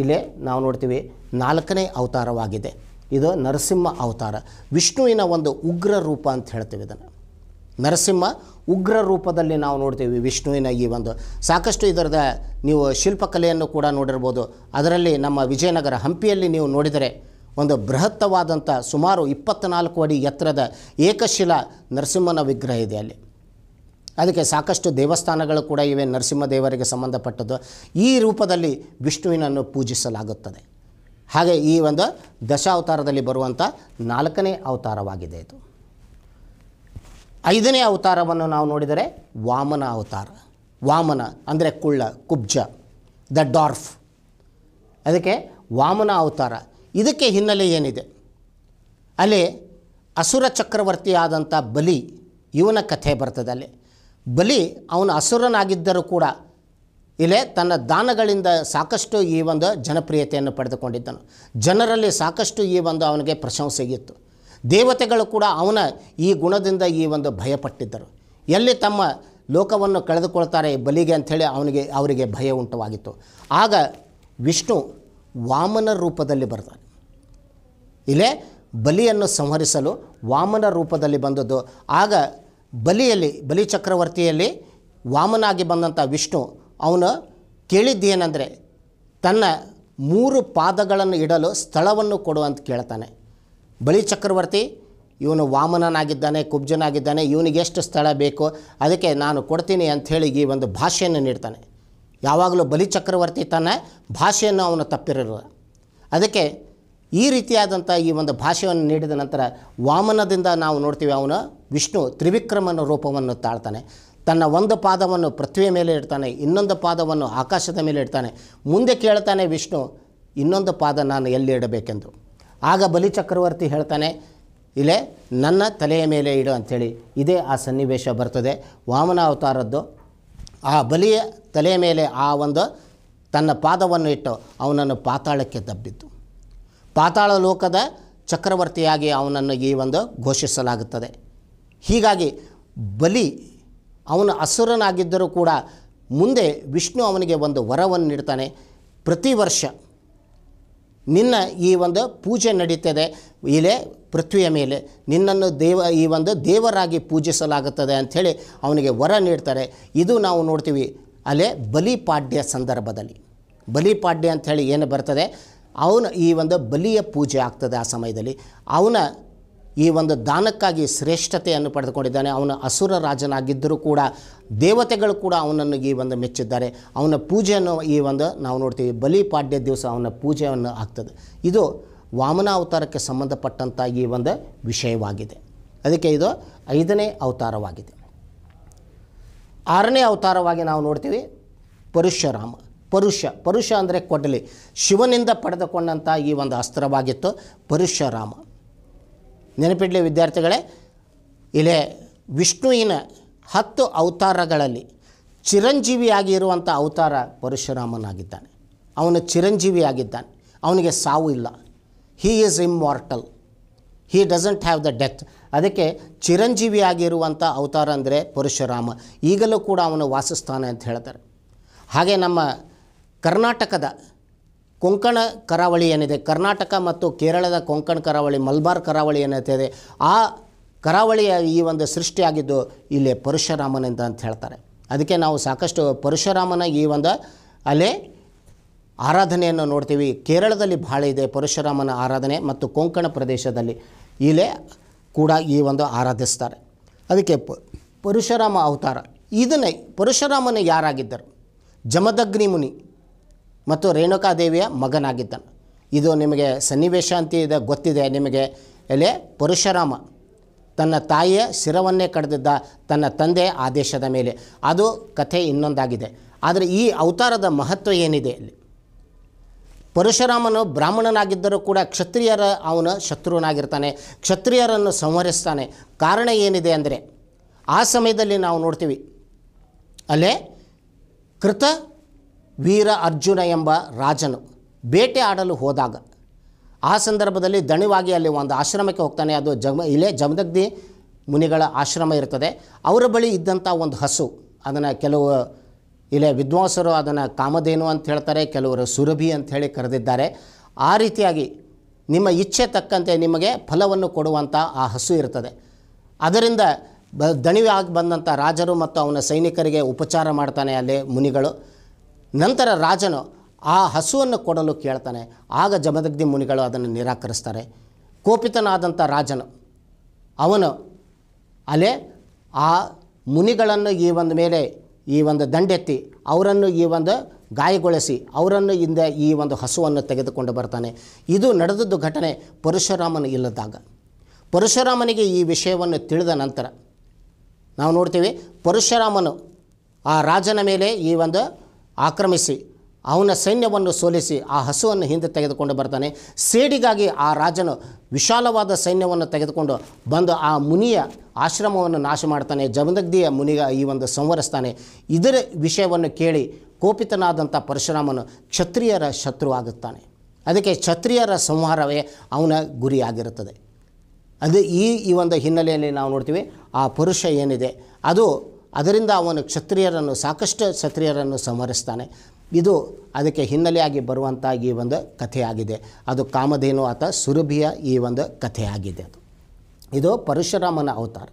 ಇಲ್ಲೇ ನಾವು ನೋಡ್ತೀವಿ ನಾಲ್ಕನೇ ಅವತಾರವಾಗಿದೆ ಇದು ನರಸಿಂಹ ಅವತಾರ ವಿಷ್ಣುವಿನ ಒಂದು ಉಗ್ರ ರೂಪ ಅಂತ ಹೇಳ್ತೀವಿ ಇದನ್ನು ನರಸಿಂಹ ಉಗ್ರ ರೂಪದಲ್ಲಿ ನಾವು ನೋಡ್ತೀವಿ ವಿಷ್ಣುವಿನ ಈ ಒಂದು ಸಾಕಷ್ಟು ಇದರದ ನೀವು ಶಿಲ್ಪಕಲೆಯನ್ನು ಕೂಡ ನೋಡಿರ್ಬೋದು ಅದರಲ್ಲಿ ನಮ್ಮ ವಿಜಯನಗರ ಹಂಪಿಯಲ್ಲಿ ನೀವು ನೋಡಿದರೆ ಒಂದು ಬೃಹತ್ತವಾದಂಥ ಸುಮಾರು ಇಪ್ಪತ್ತ್ನಾಲ್ಕು ಅಡಿ ಎತ್ತರದ ಏಕಶಿಲಾ ನರಸಿಂಹನ ವಿಗ್ರಹ ಇದೆ ಅಲ್ಲಿ ಅದಕ್ಕೆ ಸಾಕಷ್ಟು ದೇವಸ್ಥಾನಗಳು ಕೂಡ ಇವೆ ನರಸಿಂಹ ದೇವರಿಗೆ ಸಂಬಂಧಪಟ್ಟದ್ದು ಈ ರೂಪದಲ್ಲಿ ವಿಷ್ಣುವಿನನ್ನು ಪೂಜಿಸಲಾಗುತ್ತದೆ ಹಾಗೆ ಈ ಒಂದು ದಶಾವತಾರದಲ್ಲಿ ಬರುವಂಥ ನಾಲ್ಕನೇ ಅವತಾರವಾಗಿದೆ ಇದು ಐದನೇ ಅವತಾರವನ್ನು ನಾವು ನೋಡಿದರೆ ವಾಮನ ಅವತಾರ ವಾಮನ ಅಂದರೆ ಕುಳ್ಳ ಕುಬ್ಜ ದ ಡಾರ್ಫ್ ಅದಕ್ಕೆ ವಾಮನ ಅವತಾರ ಇದಕ್ಕೆ ಹಿನ್ನೆಲೆ ಏನಿದೆ ಅಲ್ಲಿ ಅಸುರ ಚಕ್ರವರ್ತಿಯಾದಂಥ ಬಲಿ ಇವನ ಕಥೆ ಬರ್ತದೆ ಅಲ್ಲಿ ಬಲಿ ಅವನು ಅಸುರನಾಗಿದ್ದರೂ ಕೂಡ ಇಲ್ಲೇ ತನ್ನ ದಾನಗಳಿಂದ ಸಾಕಷ್ಟು ಈ ಒಂದು ಜನಪ್ರಿಯತೆಯನ್ನು ಪಡೆದುಕೊಂಡಿದ್ದನು ಜನರಲ್ಲಿ ಸಾಕಷ್ಟು ಈ ಒಂದು ಅವನಿಗೆ ಪ್ರಶಂಸೆ ಇತ್ತು ದೇವತೆಗಳು ಕೂಡ ಅವನ ಈ ಗುಣದಿಂದ ಈ ಒಂದು ಭಯಪಟ್ಟಿದ್ದರು ಎಲ್ಲಿ ತಮ್ಮ ಲೋಕವನ್ನು ಕಳೆದುಕೊಳ್ತಾರೆ ಬಲಿಗೆ ಅಂಥೇಳಿ ಅವನಿಗೆ ಅವರಿಗೆ ಭಯ ಉಂಟವಾಗಿತ್ತು ಆಗ ವಿಷ್ಣು ವಾಮನ ರೂಪದಲ್ಲಿ ಬರ್ತಾನೆ ಇಲ್ಲೇ ಬಲಿಯನ್ನು ಸಂಹರಿಸಲು ವಾಮನ ರೂಪದಲ್ಲಿ ಬಂದದ್ದು ಆಗ ಬಲಿಯಲ್ಲಿ ಬಲಿ ಚಕ್ರವರ್ತಿಯಲ್ಲಿ ವಾಮನಾಗಿ ಬಂದಂಥ ವಿಷ್ಣು ಅವನು ಕೇಳಿದ್ದೇನೆಂದರೆ ತನ್ನ ಮೂರು ಪಾದಗಳನ್ನು ಇಡಲು ಸ್ಥಳವನ್ನು ಕೊಡು ಅಂತ ಕೇಳ್ತಾನೆ ಬಲಿ ಚಕ್ರವರ್ತಿ ಇವನು ವಾಮನನಾಗಿದ್ದಾನೆ ಕುಬ್ಜನಾಗಿದ್ದಾನೆ ಇವನಿಗೆ ಎಷ್ಟು ಸ್ಥಳ ಬೇಕೋ ಅದಕ್ಕೆ ನಾನು ಕೊಡ್ತೀನಿ ಅಂಥೇಳಿ ಈ ಒಂದು ಭಾಷೆಯನ್ನು ನೀಡ್ತಾನೆ ಯಾವಾಗಲೂ ಬಲಿ ಚಕ್ರವರ್ತಿ ತನ್ನ ಭಾಷೆಯನ್ನು ಅವನು ತಪ್ಪಿರಲ್ಲ ಅದಕ್ಕೆ ಈ ರೀತಿಯಾದಂಥ ಈ ಒಂದು ಭಾಷೆಯನ್ನು ನೀಡಿದ ನಂತರ ವಾಮನದಿಂದ ನಾವು ನೋಡ್ತೀವಿ ಅವನು ವಿಷ್ಣು ತ್ರಿವಿಕ್ರಮನ ರೂಪವನ್ನು ತಾಳ್ತಾನೆ ತನ್ನ ಒಂದು ಪಾದವನ್ನು ಪೃಥ್ವಿಯ ಮೇಲೆ ಇಡ್ತಾನೆ ಇನ್ನೊಂದು ಪಾದವನ್ನು ಆಕಾಶದ ಮೇಲೆ ಇಡ್ತಾನೆ ಮುಂದೆ ಕೇಳ್ತಾನೆ ವಿಷ್ಣು ಇನ್ನೊಂದು ಪಾದ ನಾನು ಎಲ್ಲಿ ಇಡಬೇಕೆಂದು ಆಗ ಬಲಿ ಚಕ್ರವರ್ತಿ ಹೇಳ್ತಾನೆ ಇಲ್ಲೇ ನನ್ನ ತಲೆಯ ಮೇಲೆ ಇಡು ಅಂಥೇಳಿ ಇದೇ ಆ ಸನ್ನಿವೇಶ ಬರ್ತದೆ ವಾಮನ ಅವತಾರದ್ದು ಆ ಬಲಿಯ ತಲೆಯ ಮೇಲೆ ಆ ಒಂದು ತನ್ನ ಪಾದವನ್ನು ಇಟ್ಟು ಅವನನ್ನು ಪಾತಾಳಕ್ಕೆ ದಬ್ಬಿತು ಪಾತಾಳ ಲೋಕದ ಚಕ್ರವರ್ತಿಯಾಗಿ ಅವನನ್ನು ಈ ಒಂದು ಘೋಷಿಸಲಾಗುತ್ತದೆ ಹೀಗಾಗಿ ಬಲಿ ಅವನು ಅಸುರನಾಗಿದ್ದರೂ ಕೂಡ ಮುಂದೆ ವಿಷ್ಣು ಅವನಿಗೆ ಒಂದು ವರವನ್ನು ನೀಡ್ತಾನೆ ಪ್ರತಿ ವರ್ಷ ನಿನ್ನ ಈ ಒಂದು ಪೂಜೆ ನಡೀತದೆ ಇಲ್ಲೇ ಪೃಥ್ವಿಯ ಮೇಲೆ ನಿನ್ನನ್ನು ದೇವ ಈ ಒಂದು ದೇವರಾಗಿ ಪೂಜಿಸಲಾಗುತ್ತದೆ ಅಂಥೇಳಿ ಅವನಿಗೆ ವರ ನೀಡ್ತಾರೆ ಇದು ನಾವು ನೋಡ್ತೀವಿ ಅಲ್ಲೇ ಬಲಿಪಾಡ್ಯ ಸಂದರ್ಭದಲ್ಲಿ ಬಲಿಪಾಡ್ಯ ಅಂಥೇಳಿ ಏನು ಬರ್ತದೆ ಅವನ ಈ ಒಂದು ಬಲಿಯ ಪೂಜೆ ಆಗ್ತದೆ ಆ ಸಮಯದಲ್ಲಿ ಅವನ ಈ ಒಂದು ದಾನಕ್ಕಾಗಿ ಶ್ರೇಷ್ಠತೆಯನ್ನು ಪಡೆದುಕೊಂಡಿದ್ದಾನೆ ಅವನ ಅಸುರ ರಾಜನಾಗಿದ್ದರೂ ಕೂಡ ದೇವತೆಗಳು ಕೂಡ ಅವನನ್ನು ಈ ಒಂದು ಮೆಚ್ಚಿದ್ದಾರೆ ಅವನ ಪೂಜೆಯನ್ನು ಈ ಒಂದು ನಾವು ನೋಡ್ತೀವಿ ಬಲಿಪಾಡ್ಯ ದಿವಸ ಅವನ ಪೂಜೆಯನ್ನು ಆಗ್ತದೆ ಇದು ವಾಮನ ಅವತಾರಕ್ಕೆ ಸಂಬಂಧಪಟ್ಟಂಥ ಈ ಒಂದು ವಿಷಯವಾಗಿದೆ ಅದಕ್ಕೆ ಇದು ಐದನೇ ಅವತಾರವಾಗಿದೆ ಆರನೇ ಅವತಾರವಾಗಿ ನಾವು ನೋಡ್ತೀವಿ ಪರಶುರಾಮ ಪರುಷ ಪರುಷ ಅಂದರೆ ಕೊಡಲಿ ಶಿವನಿಂದ ಪಡೆದುಕೊಂಡಂಥ ಈ ಒಂದು ಅಸ್ತ್ರವಾಗಿತ್ತು ಪರಶುರಾಮ ನೆನಪಿಡಲಿ ವಿದ್ಯಾರ್ಥಿಗಳೇ ಇಲ್ಲೇ ವಿಷ್ಣುವಿನ ಹತ್ತು ಅವತಾರಗಳಲ್ಲಿ ಚಿರಂಜೀವಿಯಾಗಿ ಇರುವಂಥ ಅವತಾರ ಪರಶುರಾಮನಾಗಿದ್ದಾನೆ ಅವನು ಚಿರಂಜೀವಿಯಾಗಿದ್ದಾನೆ ಅವನಿಗೆ ಸಾವು ಇಲ್ಲ he is immortal he doesn't have the death ಅದಕ್ಕೆ ಚಿರಂಜೀವಿಯಾಗಿರುವಂಥ ಅವತಾರ ಅಂದರೆ ಪರಶುರಾಮ ಈಗಲೂ ಕೂಡ ಅವನು ವಾಸಸ್ಥಾನ ಅಂತ ಹೇಳ್ತಾರೆ ಹಾಗೆ ನಮ್ಮ ಕರ್ನಾಟಕದ ಕೊಂಕಣ ಕರಾವಳಿ ಏನಿದೆ ಕರ್ನಾಟಕ ಮತ್ತು ಕೇರಳದ ಕೊಂಕಣ ಕರಾವಳಿ ಮಲ್ಬಾರ್ ಕರಾವಳಿ ಏನೈತಿದೆ ಆ ಕರಾವಳಿಯ ಈ ಒಂದು ಸೃಷ್ಟಿಯಾಗಿದ್ದು ಇಲ್ಲಿ ಪರಶುರಾಮನಿಂದ ಅಂತ ಹೇಳ್ತಾರೆ ಅದಕ್ಕೆ ನಾವು ಸಾಕಷ್ಟು ಪರಶುರಾಮನ ಈ ಒಂದು ಅಲೆ ಆರಾಧನೆಯನ್ನು ನೋಡ್ತೀವಿ ಕೇರಳದಲ್ಲಿ ಭಾಳ ಇದೆ ಪರಶುರಾಮನ ಆರಾಧನೆ ಮತ್ತು ಕೊಂಕಣ ಪ್ರದೇಶದಲ್ಲಿ ಇಲ್ಲೇ ಕೂಡ ಈ ಒಂದು ಆರಾಧಿಸ್ತಾರೆ ಅದಕ್ಕೆ ಪರಶುರಾಮ ಅವತಾರ ಇದನ್ನೇ ಪರಶುರಾಮನ ಯಾರಾಗಿದ್ದರು ಜಮದಗ್ನಿ ಮುನಿ ಮತ್ತು ರೇಣುಕಾದೇವಿಯ ಮಗನಾಗಿದ್ದನು ಇದು ನಿಮಗೆ ಸನ್ನಿವೇಶ ಅಂತ ಇದೆ ಗೊತ್ತಿದೆ ನಿಮಗೆ ಎಲೆ ಪರಶುರಾಮ ತನ್ನ ತಾಯಿಯ ಶಿರವನ್ನೇ ಕಡಿದಿದ್ದ ತನ್ನ ತಂದೆ ಆದೇಶದ ಮೇಲೆ ಅದು ಕಥೆ ಇನ್ನೊಂದಾಗಿದೆ ಆದರೆ ಈ ಅವತಾರದ ಮಹತ್ವ ಏನಿದೆ ಅಲ್ಲಿ ಪರಶುರಾಮನು ಬ್ರಾಹ್ಮಣನಾಗಿದ್ದರೂ ಕೂಡ ಕ್ಷತ್ರಿಯರ ಅವನು ಶತ್ರುವನಾಗಿರ್ತಾನೆ ಕ್ಷತ್ರಿಯರನ್ನು ಸಂಹರಿಸ್ತಾನೆ ಕಾರಣ ಏನಿದೆ ಅಂದರೆ ಆ ಸಮಯದಲ್ಲಿ ನಾವು ನೋಡ್ತೀವಿ ಅಲ್ಲೇ ಕೃತ ವೀರ ಅರ್ಜುನ ಎಂಬ ರಾಜನು ಬೇಟೆ ಆಡಲು ಹೋದಾಗ ಆ ಸಂದರ್ಭದಲ್ಲಿ ದಣಿವಾಗಿ ಅಲ್ಲಿ ಒಂದು ಆಶ್ರಮಕ್ಕೆ ಹೋಗ್ತಾನೆ ಅದು ಜಮ ಇಲ್ಲೇ ಜಮದಗ್ಧಿ ಮುನಿಗಳ ಆಶ್ರಮ ಇರ್ತದೆ ಅವರ ಬಳಿ ಇದ್ದಂಥ ಒಂದು ಹಸು ಅದನ್ನು ಕೆಲವು ಇಲ್ಲೇ ವಿದ್ವಾಂಸರು ಅದನ್ನು ಕಾಮಧೇನು ಅಂತ ಹೇಳ್ತಾರೆ ಕೆಲವರು ಸುರಭಿ ಅಂತ ಹೇಳಿ ಕರೆದಿದ್ದಾರೆ ಆ ರೀತಿಯಾಗಿ ನಿಮ್ಮ ಇಚ್ಛೆ ತಕ್ಕಂತೆ ನಿಮಗೆ ಫಲವನ್ನು ಕೊಡುವಂಥ ಆ ಹಸು ಇರ್ತದೆ ಅದರಿಂದ ಬ ದಣಿವಾಗಿ ಬಂದಂಥ ರಾಜರು ಮತ್ತು ಅವನ ಸೈನಿಕರಿಗೆ ಉಪಚಾರ ಮಾಡ್ತಾನೆ ಅಲ್ಲಿ ಮುನಿಗಳು ನಂತರ ರಾಜನು ಆ ಹಸುವನ್ನು ಕೊಡಲು ಕೇಳ್ತಾನೆ ಆಗ ಜಮದಗ್ನಿ ಮುನಿಗಳು ಅದನ್ನು ನಿರಾಕರಿಸ್ತಾರೆ ಕೋಪಿತನಾದಂಥ ರಾಜನು ಅವನು ಅಲೆ ಆ ಮುನಿಗಳನ್ನು ಈ ಒಂದು ಮೇಲೆ ಈ ಒಂದು ದಂಡೆತ್ತಿ ಅವರನ್ನು ಈ ಒಂದು ಗಾಯಗೊಳಿಸಿ ಅವರನ್ನು ಹಿಂದೆ ಈ ಒಂದು ಹಸುವನ್ನು ತೆಗೆದುಕೊಂಡು ಬರ್ತಾನೆ ಇದು ನಡೆದದ್ದು ಘಟನೆ ಪರಶುರಾಮನು ಇಲ್ಲದಾಗ ಪರಶುರಾಮನಿಗೆ ಈ ವಿಷಯವನ್ನು ತಿಳಿದ ನಂತರ ನಾವು ನೋಡ್ತೀವಿ ಪರಶುರಾಮನು ಆ ರಾಜನ ಮೇಲೆ ಈ ಒಂದು ಆಕ್ರಮಿಸಿ ಅವನ ಸೈನ್ಯವನ್ನು ಸೋಲಿಸಿ ಆ ಹಸುವನ್ನು ಹಿಂದೆ ತೆಗೆದುಕೊಂಡು ಬರ್ತಾನೆ ಸೇಡಿಗಾಗಿ ಆ ರಾಜನು ವಿಶಾಲವಾದ ಸೈನ್ಯವನ್ನು ತೆಗೆದುಕೊಂಡು ಬಂದು ಆ ಮುನಿಯ ಆಶ್ರಮವನ್ನು ನಾಶ ಮಾಡ್ತಾನೆ ಜಮದಗ್ಧಿಯ ಮುನಿಗ ಈ ಒಂದು ಸಂವರಿಸ್ತಾನೆ ಇದರ ವಿಷಯವನ್ನು ಕೇಳಿ ಕೋಪಿತನಾದಂಥ ಪರಶುರಾಮನು ಕ್ಷತ್ರಿಯರ ಶತ್ರು ಆಗುತ್ತಾನೆ ಅದಕ್ಕೆ ಕ್ಷತ್ರಿಯರ ಸಂಹಾರವೇ ಅವನ ಗುರಿಯಾಗಿರುತ್ತದೆ ಅದು ಈ ಈ ಒಂದು ಹಿನ್ನೆಲೆಯಲ್ಲಿ ನಾವು ನೋಡ್ತೀವಿ ಆ ಪುರುಷ ಏನಿದೆ ಅದು ಅದರಿಂದ ಅವನು ಕ್ಷತ್ರಿಯರನ್ನು ಸಾಕಷ್ಟು ಕ್ಷತ್ರಿಯರನ್ನು ಸಂಹರಿಸ್ತಾನೆ ಇದು ಅದಕ್ಕೆ ಹಿನ್ನೆಲೆಯಾಗಿ ಬರುವಂಥ ಈ ಒಂದು ಕಥೆಯಾಗಿದೆ ಅದು ಕಾಮಧೇನು ಆತ ಸುರಭಿಯ ಈ ಒಂದು ಕಥೆಯಾಗಿದೆ ಅದು ಇದು ಪರಶುರಾಮನ ಅವತಾರ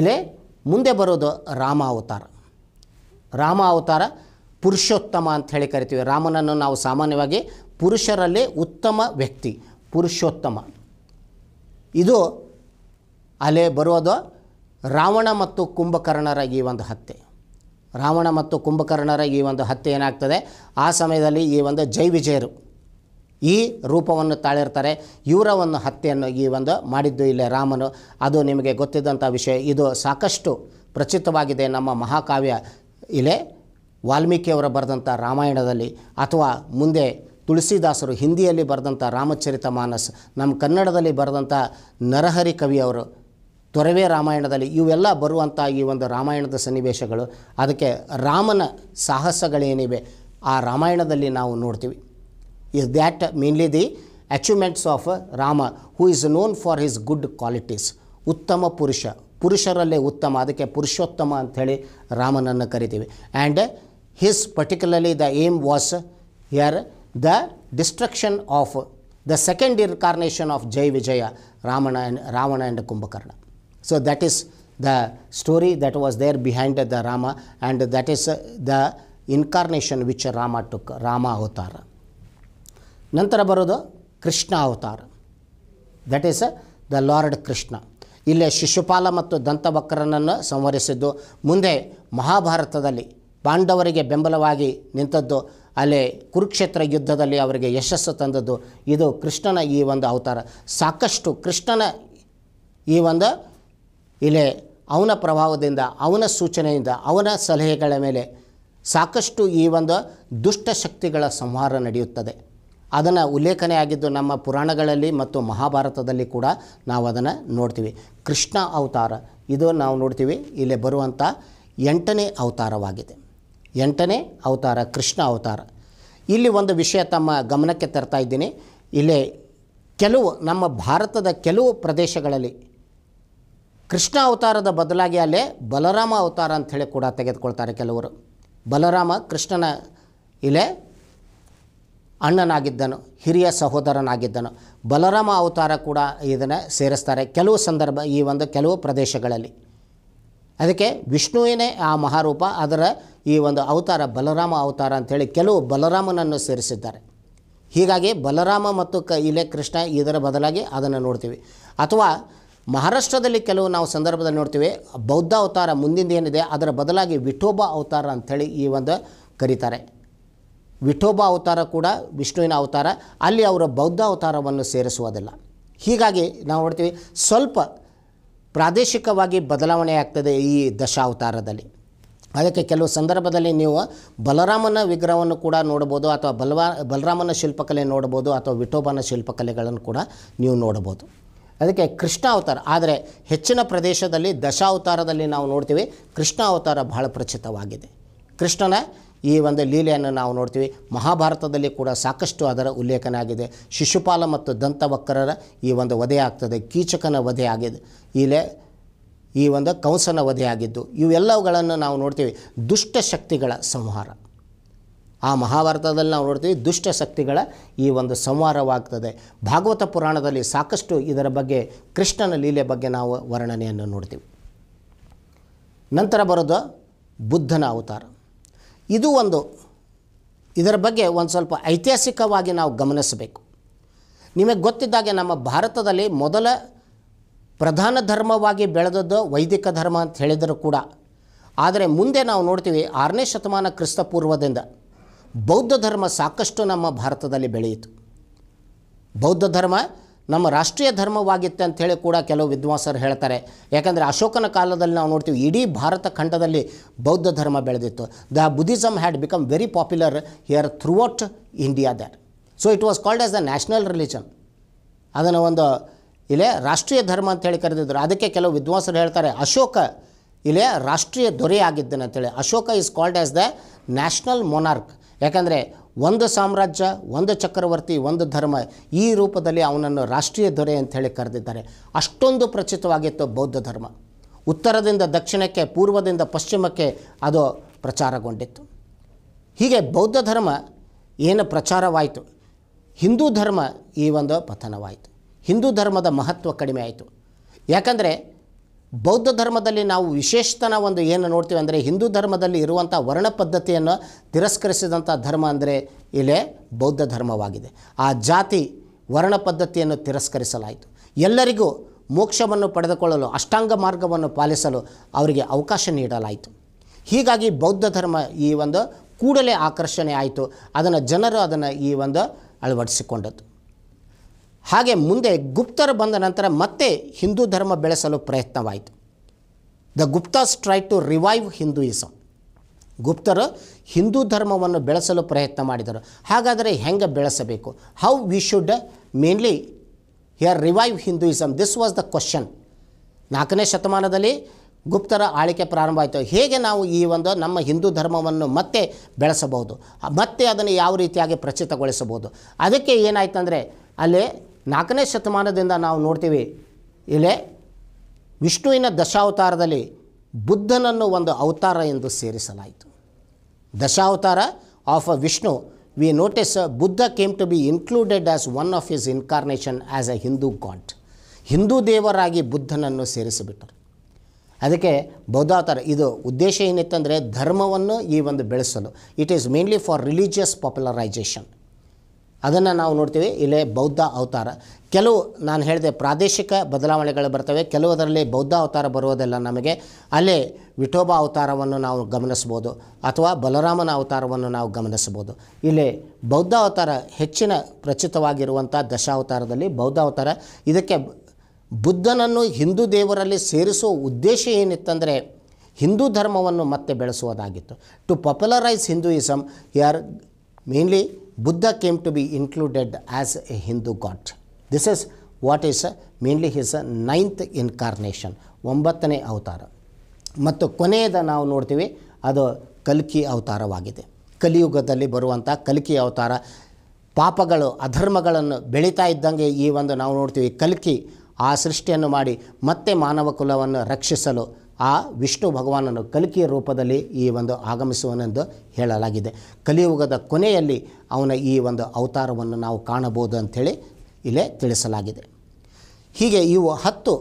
ಇಲ್ಲಿ ಮುಂದೆ ಬರೋದು ರಾಮ ಅವತಾರ ರಾಮ ಅವತಾರ ಪುರುಷೋತ್ತಮ ಅಂತ ಹೇಳಿ ಕರಿತೀವಿ ರಾಮನನ್ನು ನಾವು ಸಾಮಾನ್ಯವಾಗಿ ಪುರುಷರಲ್ಲಿ ಉತ್ತಮ ವ್ಯಕ್ತಿ ಪುರುಷೋತ್ತಮ ಇದು ಅಲೆ ಬರೋದು ರಾವಣ ಮತ್ತು ಕುಂಭಕರ್ಣರ ಈ ಒಂದು ಹತ್ಯೆ ರಾವಣ ಮತ್ತು ಕುಂಭಕರ್ಣರ ಈ ಒಂದು ಹತ್ಯೆ ಏನಾಗ್ತದೆ ಆ ಸಮಯದಲ್ಲಿ ಈ ಒಂದು ಜೈ ವಿಜಯರು ಈ ರೂಪವನ್ನು ತಾಳಿರ್ತಾರೆ ಇವರ ಒಂದು ಹತ್ಯೆಯನ್ನು ಈ ಒಂದು ಮಾಡಿದ್ದು ಇಲ್ಲೇ ರಾಮನು ಅದು ನಿಮಗೆ ಗೊತ್ತಿದ್ದಂಥ ವಿಷಯ ಇದು ಸಾಕಷ್ಟು ಪ್ರಚಿತವಾಗಿದೆ ನಮ್ಮ ಮಹಾಕಾವ್ಯ ಇಲೆ ವಾಲ್ಮೀಕಿಯವರು ಬರೆದಂಥ ರಾಮಾಯಣದಲ್ಲಿ ಅಥವಾ ಮುಂದೆ ತುಳಸಿದಾಸರು ಹಿಂದಿಯಲ್ಲಿ ಬರೆದಂಥ ರಾಮಚರಿತ ಮಾನಸ್ ನಮ್ಮ ಕನ್ನಡದಲ್ಲಿ ಬರೆದಂಥ ನರಹರಿ ಕವಿಯವರು ತೊರವೆ ರಾಮಾಯಣದಲ್ಲಿ ಇವೆಲ್ಲ ಬರುವಂಥ ಈ ಒಂದು ರಾಮಾಯಣದ ಸನ್ನಿವೇಶಗಳು ಅದಕ್ಕೆ ರಾಮನ ಸಾಹಸಗಳೇನಿವೆ ಆ ರಾಮಾಯಣದಲ್ಲಿ ನಾವು ನೋಡ್ತೀವಿ is that mainly the achievements of Rama who is known for his good qualities ಉತ್ತಮ ಪುರುಷ ಪುರುಷರಲ್ಲೇ ಉತ್ತಮ ಅದಕ್ಕೆ ಪುರುಷೋತ್ತಮ ಅಂಥೇಳಿ ರಾಮನನ್ನು ಕರಿತೀವಿ and his particularly the aim was here the destruction of the second incarnation of Jai Vijaya ರಾಮನ and Ravana and Kumbhakarna So that is the story that was there behind the Rama and that is uh, the incarnation which Rama took Rama ಅವತಾರ ನಂತರ ಬರೋದು ಕೃಷ್ಣ ಅವತಾರ that is the Lord Krishna ಇಲ್ಲೇ ಶಿಶುಪಾಲ ಮತ್ತು ದಂತವಕ್ರನನ್ನು ಸಂವರಿಸಿದ್ದು ಮುಂದೆ ಮಹಾಭಾರತದಲ್ಲಿ ಪಾಂಡವರಿಗೆ ಬೆಂಬಲವಾಗಿ ನಿಂತದ್ದು ಅಲ್ಲಿ ಕುರುಕ್ಷೇತ್ರ ಯುದ್ಧದಲ್ಲಿ ಅವರಿಗೆ ಯಶಸ್ಸು ತಂದದ್ದು ಇದು ಕೃಷ್ಣನ ಈ ಒಂದು ಅವತಾರ ಸಾಕಷ್ಟು ಕೃಷ್ಣನ ಈ ಒಂದು ಇಲ್ಲೇ ಅವನ ಪ್ರಭಾವದಿಂದ ಅವನ ಸೂಚನೆಯಿಂದ ಅವನ ಸಲಹೆಗಳ ಮೇಲೆ ಸಾಕಷ್ಟು ಈ ಒಂದು ದುಷ್ಟಶಕ್ತಿಗಳ ಸಂಹಾರ ನಡೆಯುತ್ತದೆ ಅದನ್ನು ಉಲ್ಲೇಖನೆ ಆಗಿದ್ದು ನಮ್ಮ ಪುರಾಣಗಳಲ್ಲಿ ಮತ್ತು ಮಹಾಭಾರತದಲ್ಲಿ ಕೂಡ ನಾವು ಅದನ್ನು ನೋಡ್ತೀವಿ ಕೃಷ್ಣ ಅವತಾರ ಇದು ನಾವು ನೋಡ್ತೀವಿ ಇಲ್ಲಿ ಬರುವಂಥ ಎಂಟನೇ ಅವತಾರವಾಗಿದೆ ಎಂಟನೇ ಅವತಾರ ಕೃಷ್ಣ ಅವತಾರ ಇಲ್ಲಿ ಒಂದು ವಿಷಯ ತಮ್ಮ ಗಮನಕ್ಕೆ ತರ್ತಾ ಇದ್ದೀನಿ ಇಲ್ಲಿ ಕೆಲವು ನಮ್ಮ ಭಾರತದ ಕೆಲವು ಪ್ರದೇಶಗಳಲ್ಲಿ ಕೃಷ್ಣ ಅವತಾರದ ಬದಲಾಗಿ ಅಲ್ಲೇ ಬಲರಾಮ ಅವತಾರ ಅಂಥೇಳಿ ಕೂಡ ತೆಗೆದುಕೊಳ್ತಾರೆ ಕೆಲವರು ಬಲರಾಮ ಕೃಷ್ಣನ ಇಲೆ ಅಣ್ಣನಾಗಿದ್ದನು ಹಿರಿಯ ಸಹೋದರನಾಗಿದ್ದನು ಬಲರಾಮ ಅವತಾರ ಕೂಡ ಇದನ್ನು ಸೇರಿಸ್ತಾರೆ ಕೆಲವು ಸಂದರ್ಭ ಈ ಒಂದು ಕೆಲವು ಪ್ರದೇಶಗಳಲ್ಲಿ ಅದಕ್ಕೆ ವಿಷ್ಣುವಿನೇ ಆ ಮಹಾರೂಪ ಅದರ ಈ ಒಂದು ಅವತಾರ ಬಲರಾಮ ಅವತಾರ ಅಂಥೇಳಿ ಕೆಲವು ಬಲರಾಮನನ್ನು ಸೇರಿಸಿದ್ದಾರೆ ಹೀಗಾಗಿ ಬಲರಾಮ ಮತ್ತು ಕ ಇಲೆ ಕೃಷ್ಣ ಇದರ ಬದಲಾಗಿ ಅದನ್ನು ನೋಡ್ತೀವಿ ಅಥವಾ ಮಹಾರಾಷ್ಟ್ರದಲ್ಲಿ ಕೆಲವು ನಾವು ಸಂದರ್ಭದಲ್ಲಿ ನೋಡ್ತೀವಿ ಬೌದ್ಧ ಅವತಾರ ಮುಂದಿಂದ ಏನಿದೆ ಅದರ ಬದಲಾಗಿ ವಿಠೋಬ ಅವತಾರ ಅಂಥೇಳಿ ಈ ಒಂದು ಕರೀತಾರೆ ವಿಠೋಬ ಅವತಾರ ಕೂಡ ವಿಷ್ಣುವಿನ ಅವತಾರ ಅಲ್ಲಿ ಅವರ ಬೌದ್ಧ ಅವತಾರವನ್ನು ಸೇರಿಸುವುದಿಲ್ಲ ಹೀಗಾಗಿ ನಾವು ನೋಡ್ತೀವಿ ಸ್ವಲ್ಪ ಪ್ರಾದೇಶಿಕವಾಗಿ ಬದಲಾವಣೆ ಆಗ್ತದೆ ಈ ದಶಾವತಾರದಲ್ಲಿ ಅದಕ್ಕೆ ಕೆಲವು ಸಂದರ್ಭದಲ್ಲಿ ನೀವು ಬಲರಾಮನ ವಿಗ್ರಹವನ್ನು ಕೂಡ ನೋಡ್ಬೋದು ಅಥವಾ ಬಲವ ಬಲರಾಮನ ಶಿಲ್ಪಕಲೆ ನೋಡ್ಬೋದು ಅಥವಾ ವಿಠೋಬನ ಶಿಲ್ಪಕಲೆಗಳನ್ನು ಕೂಡ ನೀವು ನೋಡ್ಬೋದು ಅದಕ್ಕೆ ಕೃಷ್ಣ ಅವತಾರ ಆದರೆ ಹೆಚ್ಚಿನ ಪ್ರದೇಶದಲ್ಲಿ ದಶಾವತಾರದಲ್ಲಿ ನಾವು ನೋಡ್ತೀವಿ ಕೃಷ್ಣ ಅವತಾರ ಬಹಳ ಪ್ರಚಿತವಾಗಿದೆ ಕೃಷ್ಣನ ಈ ಒಂದು ಲೀಲೆಯನ್ನು ನಾವು ನೋಡ್ತೀವಿ ಮಹಾಭಾರತದಲ್ಲಿ ಕೂಡ ಸಾಕಷ್ಟು ಅದರ ಉಲ್ಲೇಖನ ಆಗಿದೆ ಶಿಶುಪಾಲ ಮತ್ತು ವಕ್ರರ ಈ ಒಂದು ವಧೆ ಆಗ್ತದೆ ಕೀಚಕನ ವಧೆ ಆಗಿದೆ ಇಲ್ಲಿ ಈ ಒಂದು ಕಂಸನ ವಧೆಯಾಗಿದ್ದು ಇವೆಲ್ಲವುಗಳನ್ನು ನಾವು ನೋಡ್ತೀವಿ ದುಷ್ಟಶಕ್ತಿಗಳ ಸಂಹಾರ ಆ ಮಹಾಭಾರತದಲ್ಲಿ ನಾವು ನೋಡ್ತೀವಿ ದುಷ್ಟ ಶಕ್ತಿಗಳ ಈ ಒಂದು ಸಂಹಾರವಾಗ್ತದೆ ಭಾಗವತ ಪುರಾಣದಲ್ಲಿ ಸಾಕಷ್ಟು ಇದರ ಬಗ್ಗೆ ಕೃಷ್ಣನ ಲೀಲೆ ಬಗ್ಗೆ ನಾವು ವರ್ಣನೆಯನ್ನು ನೋಡ್ತೀವಿ ನಂತರ ಬರೋದು ಬುದ್ಧನ ಅವತಾರ ಇದು ಒಂದು ಇದರ ಬಗ್ಗೆ ಒಂದು ಸ್ವಲ್ಪ ಐತಿಹಾಸಿಕವಾಗಿ ನಾವು ಗಮನಿಸಬೇಕು ನಿಮಗೆ ಗೊತ್ತಿದ್ದಾಗೆ ನಮ್ಮ ಭಾರತದಲ್ಲಿ ಮೊದಲ ಪ್ರಧಾನ ಧರ್ಮವಾಗಿ ಬೆಳೆದದ್ದು ವೈದಿಕ ಧರ್ಮ ಅಂತ ಹೇಳಿದರೂ ಕೂಡ ಆದರೆ ಮುಂದೆ ನಾವು ನೋಡ್ತೀವಿ ಆರನೇ ಶತಮಾನ ಕ್ರಿಸ್ತಪೂರ್ವದಿಂದ ಬೌದ್ಧ ಧರ್ಮ ಸಾಕಷ್ಟು ನಮ್ಮ ಭಾರತದಲ್ಲಿ ಬೆಳೆಯಿತು ಬೌದ್ಧ ಧರ್ಮ ನಮ್ಮ ರಾಷ್ಟ್ರೀಯ ಧರ್ಮವಾಗಿತ್ತು ಅಂಥೇಳಿ ಕೂಡ ಕೆಲವು ವಿದ್ವಾಂಸರು ಹೇಳ್ತಾರೆ ಯಾಕಂದರೆ ಅಶೋಕನ ಕಾಲದಲ್ಲಿ ನಾವು ನೋಡ್ತೀವಿ ಇಡೀ ಭಾರತ ಖಂಡದಲ್ಲಿ ಬೌದ್ಧ ಧರ್ಮ ಬೆಳೆದಿತ್ತು the Buddhism had become very popular here throughout India that so it was called as the national religion ಅದನ್ನು ಒಂದು ಇಲ್ಲೇ ರಾಷ್ಟ್ರೀಯ ಧರ್ಮ ಅಂತೇಳಿ ಕರೆದಿದ್ದರು ಅದಕ್ಕೆ ಕೆಲವು ವಿದ್ವಾಂಸರು ಹೇಳ್ತಾರೆ ಅಶೋಕ ಇಲ್ಲೇ ರಾಷ್ಟ್ರೀಯ ದೊರೆ ಆಗಿದ್ದನಂತೇಳಿ ಅಂತೇಳಿ Ashoka is called as the national monarch ಯಾಕಂದರೆ ಒಂದು ಸಾಮ್ರಾಜ್ಯ ಒಂದು ಚಕ್ರವರ್ತಿ ಒಂದು ಧರ್ಮ ಈ ರೂಪದಲ್ಲಿ ಅವನನ್ನು ರಾಷ್ಟ್ರೀಯ ದೊರೆ ಅಂತ ಹೇಳಿ ಕರೆದಿದ್ದಾರೆ ಅಷ್ಟೊಂದು ಪ್ರಚಿತವಾಗಿತ್ತು ಬೌದ್ಧ ಧರ್ಮ ಉತ್ತರದಿಂದ ದಕ್ಷಿಣಕ್ಕೆ ಪೂರ್ವದಿಂದ ಪಶ್ಚಿಮಕ್ಕೆ ಅದು ಪ್ರಚಾರಗೊಂಡಿತ್ತು ಹೀಗೆ ಬೌದ್ಧ ಧರ್ಮ ಏನು ಪ್ರಚಾರವಾಯಿತು ಹಿಂದೂ ಧರ್ಮ ಈ ಒಂದು ಪತನವಾಯಿತು ಹಿಂದೂ ಧರ್ಮದ ಮಹತ್ವ ಕಡಿಮೆ ಆಯಿತು ಯಾಕಂದರೆ ಬೌದ್ಧ ಧರ್ಮದಲ್ಲಿ ನಾವು ವಿಶೇಷತನ ಒಂದು ಏನು ನೋಡ್ತೀವಿ ಅಂದರೆ ಹಿಂದೂ ಧರ್ಮದಲ್ಲಿ ಇರುವಂಥ ವರ್ಣ ಪದ್ಧತಿಯನ್ನು ತಿರಸ್ಕರಿಸಿದಂಥ ಧರ್ಮ ಅಂದರೆ ಇಲ್ಲೇ ಬೌದ್ಧ ಧರ್ಮವಾಗಿದೆ ಆ ಜಾತಿ ವರ್ಣ ಪದ್ಧತಿಯನ್ನು ತಿರಸ್ಕರಿಸಲಾಯಿತು ಎಲ್ಲರಿಗೂ ಮೋಕ್ಷವನ್ನು ಪಡೆದುಕೊಳ್ಳಲು ಅಷ್ಟಾಂಗ ಮಾರ್ಗವನ್ನು ಪಾಲಿಸಲು ಅವರಿಗೆ ಅವಕಾಶ ನೀಡಲಾಯಿತು ಹೀಗಾಗಿ ಬೌದ್ಧ ಧರ್ಮ ಈ ಒಂದು ಕೂಡಲೇ ಆಕರ್ಷಣೆ ಆಯಿತು ಅದನ್ನು ಜನರು ಅದನ್ನು ಈ ಒಂದು ಅಳವಡಿಸಿಕೊಂಡದ್ದು ಹಾಗೆ ಮುಂದೆ ಗುಪ್ತರು ಬಂದ ನಂತರ ಮತ್ತೆ ಹಿಂದೂ ಧರ್ಮ ಬೆಳೆಸಲು ಪ್ರಯತ್ನವಾಯಿತು the Guptas try to revive Hinduism ಗುಪ್ತರು ಹಿಂದೂ ಧರ್ಮವನ್ನು ಬೆಳೆಸಲು ಪ್ರಯತ್ನ ಮಾಡಿದರು ಹಾಗಾದರೆ ಹೆಂಗೆ ಬೆಳೆಸಬೇಕು how we should mainly here revive Hinduism this was the question ನಾಲ್ಕನೇ ಶತಮಾನದಲ್ಲಿ ಗುಪ್ತರ ಆಳಿಕೆ ಪ್ರಾರಂಭ ಆಯಿತು ಹೇಗೆ ನಾವು ಈ ಒಂದು ನಮ್ಮ ಹಿಂದೂ ಧರ್ಮವನ್ನು ಮತ್ತೆ ಬೆಳೆಸಬಹುದು ಮತ್ತೆ ಅದನ್ನು ಯಾವ ರೀತಿಯಾಗಿ ಪ್ರಚಿತಗೊಳಿಸಬಹುದು ಅದಕ್ಕೆ ಏನಾಯ್ತಂದರೆ ಅಲ್ಲಿ ನಾಲ್ಕನೇ ಶತಮಾನದಿಂದ ನಾವು ನೋಡ್ತೀವಿ ಇಲ್ಲೇ ವಿಷ್ಣುವಿನ ದಶಾವತಾರದಲ್ಲಿ ಬುದ್ಧನನ್ನು ಒಂದು ಅವತಾರ ಎಂದು ಸೇರಿಸಲಾಯಿತು Dashavatara of a Vishnu we notice Buddha came to be included as one of his incarnation as a Hindu god Hindu ದೇವರಾಗಿ ಬುದ್ಧನನ್ನು ಸೇರಿಸಿಬಿಟ್ಟರು ಅದಕ್ಕೆ ಬೌದ್ಧಾವತಾರ ಇದು ಉದ್ದೇಶ ಏನಿತ್ತಂದರೆ ಧರ್ಮವನ್ನು ಈ ಒಂದು ಬೆಳೆಸಲು it is mainly for religious popularisation ಅದನ್ನು ನಾವು ನೋಡ್ತೀವಿ ಇಲ್ಲೇ ಬೌದ್ಧ ಅವತಾರ ಕೆಲವು ನಾನು ಹೇಳಿದೆ ಪ್ರಾದೇಶಿಕ ಬದಲಾವಣೆಗಳು ಬರ್ತವೆ ಕೆಲವು ಅದರಲ್ಲಿ ಬೌದ್ಧ ಅವತಾರ ಬರುವುದಿಲ್ಲ ನಮಗೆ ಅಲ್ಲೇ ವಿಠೋಬ ಅವತಾರವನ್ನು ನಾವು ಗಮನಿಸ್ಬೋದು ಅಥವಾ ಬಲರಾಮನ ಅವತಾರವನ್ನು ನಾವು ಗಮನಿಸ್ಬೋದು ಇಲ್ಲಿ ಬೌದ್ಧ ಅವತಾರ ಹೆಚ್ಚಿನ ಪ್ರಚಿತವಾಗಿರುವಂಥ ದಶಾವತಾರದಲ್ಲಿ ಬೌದ್ಧ ಅವತಾರ ಇದಕ್ಕೆ ಬುದ್ಧನನ್ನು ಹಿಂದೂ ದೇವರಲ್ಲಿ ಸೇರಿಸುವ ಉದ್ದೇಶ ಏನಿತ್ತಂದರೆ ಹಿಂದೂ ಧರ್ಮವನ್ನು ಮತ್ತೆ ಬೆಳೆಸುವುದಾಗಿತ್ತು ಟು ಪಾಪ್ಯುಲರೈಸ್ ಹಿಂದೂಯಿಸಮ್ ಯಾರ್ mainly Buddha came to be included as a Hindu god. This is what is mainly his ninth incarnation ಒಂಬತ್ತನೇ ಅವತಾರ ಮತ್ತು ಕೊನೆಯದ ನಾವು ನೋಡ್ತೀವಿ ಅದು ಕಲ್ಕಿ ಅವತಾರವಾಗಿದೆ ಕಲಿಯುಗದಲ್ಲಿ ಬರುವಂಥ ಕಲ್ಕಿ ಅವತಾರ ಪಾಪಗಳು ಅಧರ್ಮಗಳನ್ನು ಬೆಳೀತಾ ಇದ್ದಂಗೆ ಈ ಒಂದು ನಾವು ನೋಡ್ತೀವಿ ಕಲ್ಕಿ ಆ ಸೃಷ್ಟಿಯನ್ನು ಮಾಡಿ ಮತ್ತೆ ಮಾನವ ಕುಲವನ್ನು ರಕ್ಷಿಸಲು ಆ ವಿಷ್ಣು ಭಗವಾನನು ಕಲಿಕೆಯ ರೂಪದಲ್ಲಿ ಈ ಒಂದು ಆಗಮಿಸುವನೆಂದು ಹೇಳಲಾಗಿದೆ ಕಲಿಯುಗದ ಕೊನೆಯಲ್ಲಿ ಅವನ ಈ ಒಂದು ಅವತಾರವನ್ನು ನಾವು ಕಾಣಬಹುದು ಅಂಥೇಳಿ ಇಲ್ಲೇ ತಿಳಿಸಲಾಗಿದೆ ಹೀಗೆ ಇವು ಹತ್ತು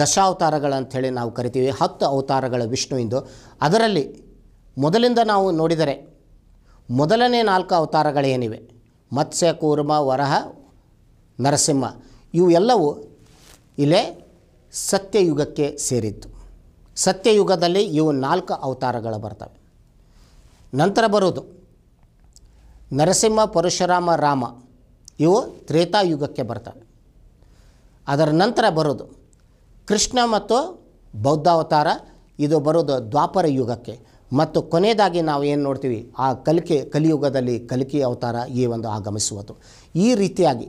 ದಶಾವತಾರಗಳಂಥೇಳಿ ನಾವು ಕರಿತೀವಿ ಹತ್ತು ಅವತಾರಗಳ ವಿಷ್ಣುವಿಂದು ಅದರಲ್ಲಿ ಮೊದಲಿಂದ ನಾವು ನೋಡಿದರೆ ಮೊದಲನೇ ನಾಲ್ಕು ಅವತಾರಗಳೇನಿವೆ ಮತ್ಸ್ಯ ಕೂರ್ಮ ವರಹ ನರಸಿಂಹ ಇವು ಎಲ್ಲವೂ ಇಲ್ಲೇ ಸತ್ಯಯುಗಕ್ಕೆ ಸೇರಿತ್ತು ಸತ್ಯಯುಗದಲ್ಲಿ ಇವು ನಾಲ್ಕು ಅವತಾರಗಳು ಬರ್ತವೆ ನಂತರ ಬರೋದು ನರಸಿಂಹ ಪರಶುರಾಮ ರಾಮ ಇವು ತ್ರೇತಾಯುಗಕ್ಕೆ ಬರ್ತವೆ ಅದರ ನಂತರ ಬರೋದು ಕೃಷ್ಣ ಮತ್ತು ಬೌದ್ಧಾವತಾರ ಇದು ಬರೋದು ದ್ವಾಪರ ಯುಗಕ್ಕೆ ಮತ್ತು ಕೊನೆಯದಾಗಿ ನಾವು ಏನು ನೋಡ್ತೀವಿ ಆ ಕಲಿಕೆ ಕಲಿಯುಗದಲ್ಲಿ ಕಲಿಕೆ ಅವತಾರ ಈ ಒಂದು ಆಗಮಿಸುವುದು ಈ ರೀತಿಯಾಗಿ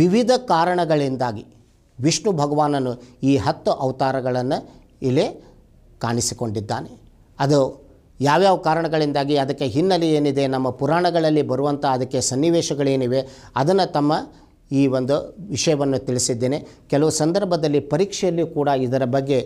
ವಿವಿಧ ಕಾರಣಗಳಿಂದಾಗಿ ವಿಷ್ಣು ಭಗವಾನನು ಈ ಹತ್ತು ಅವತಾರಗಳನ್ನು ಇಲ್ಲಿ ಕಾಣಿಸಿಕೊಂಡಿದ್ದಾನೆ ಅದು ಯಾವ್ಯಾವ ಕಾರಣಗಳಿಂದಾಗಿ ಅದಕ್ಕೆ ಹಿನ್ನೆಲೆ ಏನಿದೆ ನಮ್ಮ ಪುರಾಣಗಳಲ್ಲಿ ಬರುವಂಥ ಅದಕ್ಕೆ ಸನ್ನಿವೇಶಗಳೇನಿವೆ ಅದನ್ನು ತಮ್ಮ ಈ ಒಂದು ವಿಷಯವನ್ನು ತಿಳಿಸಿದ್ದೇನೆ ಕೆಲವು ಸಂದರ್ಭದಲ್ಲಿ ಪರೀಕ್ಷೆಯಲ್ಲಿ ಕೂಡ ಇದರ ಬಗ್ಗೆ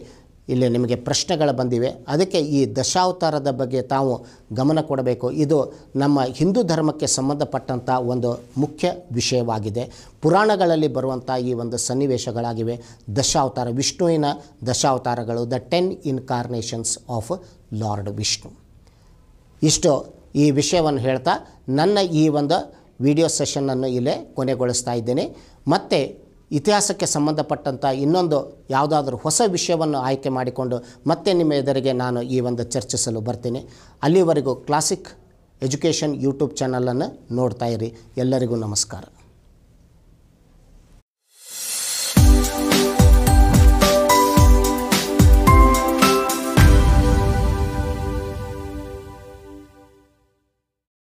ಇಲ್ಲಿ ನಿಮಗೆ ಪ್ರಶ್ನೆಗಳು ಬಂದಿವೆ ಅದಕ್ಕೆ ಈ ದಶಾವತಾರದ ಬಗ್ಗೆ ತಾವು ಗಮನ ಕೊಡಬೇಕು ಇದು ನಮ್ಮ ಹಿಂದೂ ಧರ್ಮಕ್ಕೆ ಸಂಬಂಧಪಟ್ಟಂಥ ಒಂದು ಮುಖ್ಯ ವಿಷಯವಾಗಿದೆ ಪುರಾಣಗಳಲ್ಲಿ ಬರುವಂಥ ಈ ಒಂದು ಸನ್ನಿವೇಶಗಳಾಗಿವೆ ದಶಾವತಾರ ವಿಷ್ಣುವಿನ ದಶಾವತಾರಗಳು the ten incarnations of Lord Vishnu ಇಷ್ಟು ಈ ವಿಷಯವನ್ನು ಹೇಳ್ತಾ ನನ್ನ ಈ ಒಂದು ವಿಡಿಯೋ ಸೆಷನ್ನನ್ನು ಇಲ್ಲೇ ಕೊನೆಗೊಳಿಸ್ತಾ ಇದ್ದೇನೆ ಮತ್ತು ಇತಿಹಾಸಕ್ಕೆ ಸಂಬಂಧಪಟ್ಟಂಥ ಇನ್ನೊಂದು ಯಾವುದಾದ್ರೂ ಹೊಸ ವಿಷಯವನ್ನು ಆಯ್ಕೆ ಮಾಡಿಕೊಂಡು ಮತ್ತೆ ನಿಮ್ಮ ಎದುರಿಗೆ ನಾನು ಈ ಒಂದು ಚರ್ಚಿಸಲು ಬರ್ತೀನಿ ಅಲ್ಲಿವರೆಗೂ ಕ್ಲಾಸಿಕ್ ಎಜುಕೇಷನ್ ಯೂಟ್ಯೂಬ್ ಚಾನಲನ್ನು ನೋಡ್ತಾ ಇರಿ ಎಲ್ಲರಿಗೂ ನಮಸ್ಕಾರ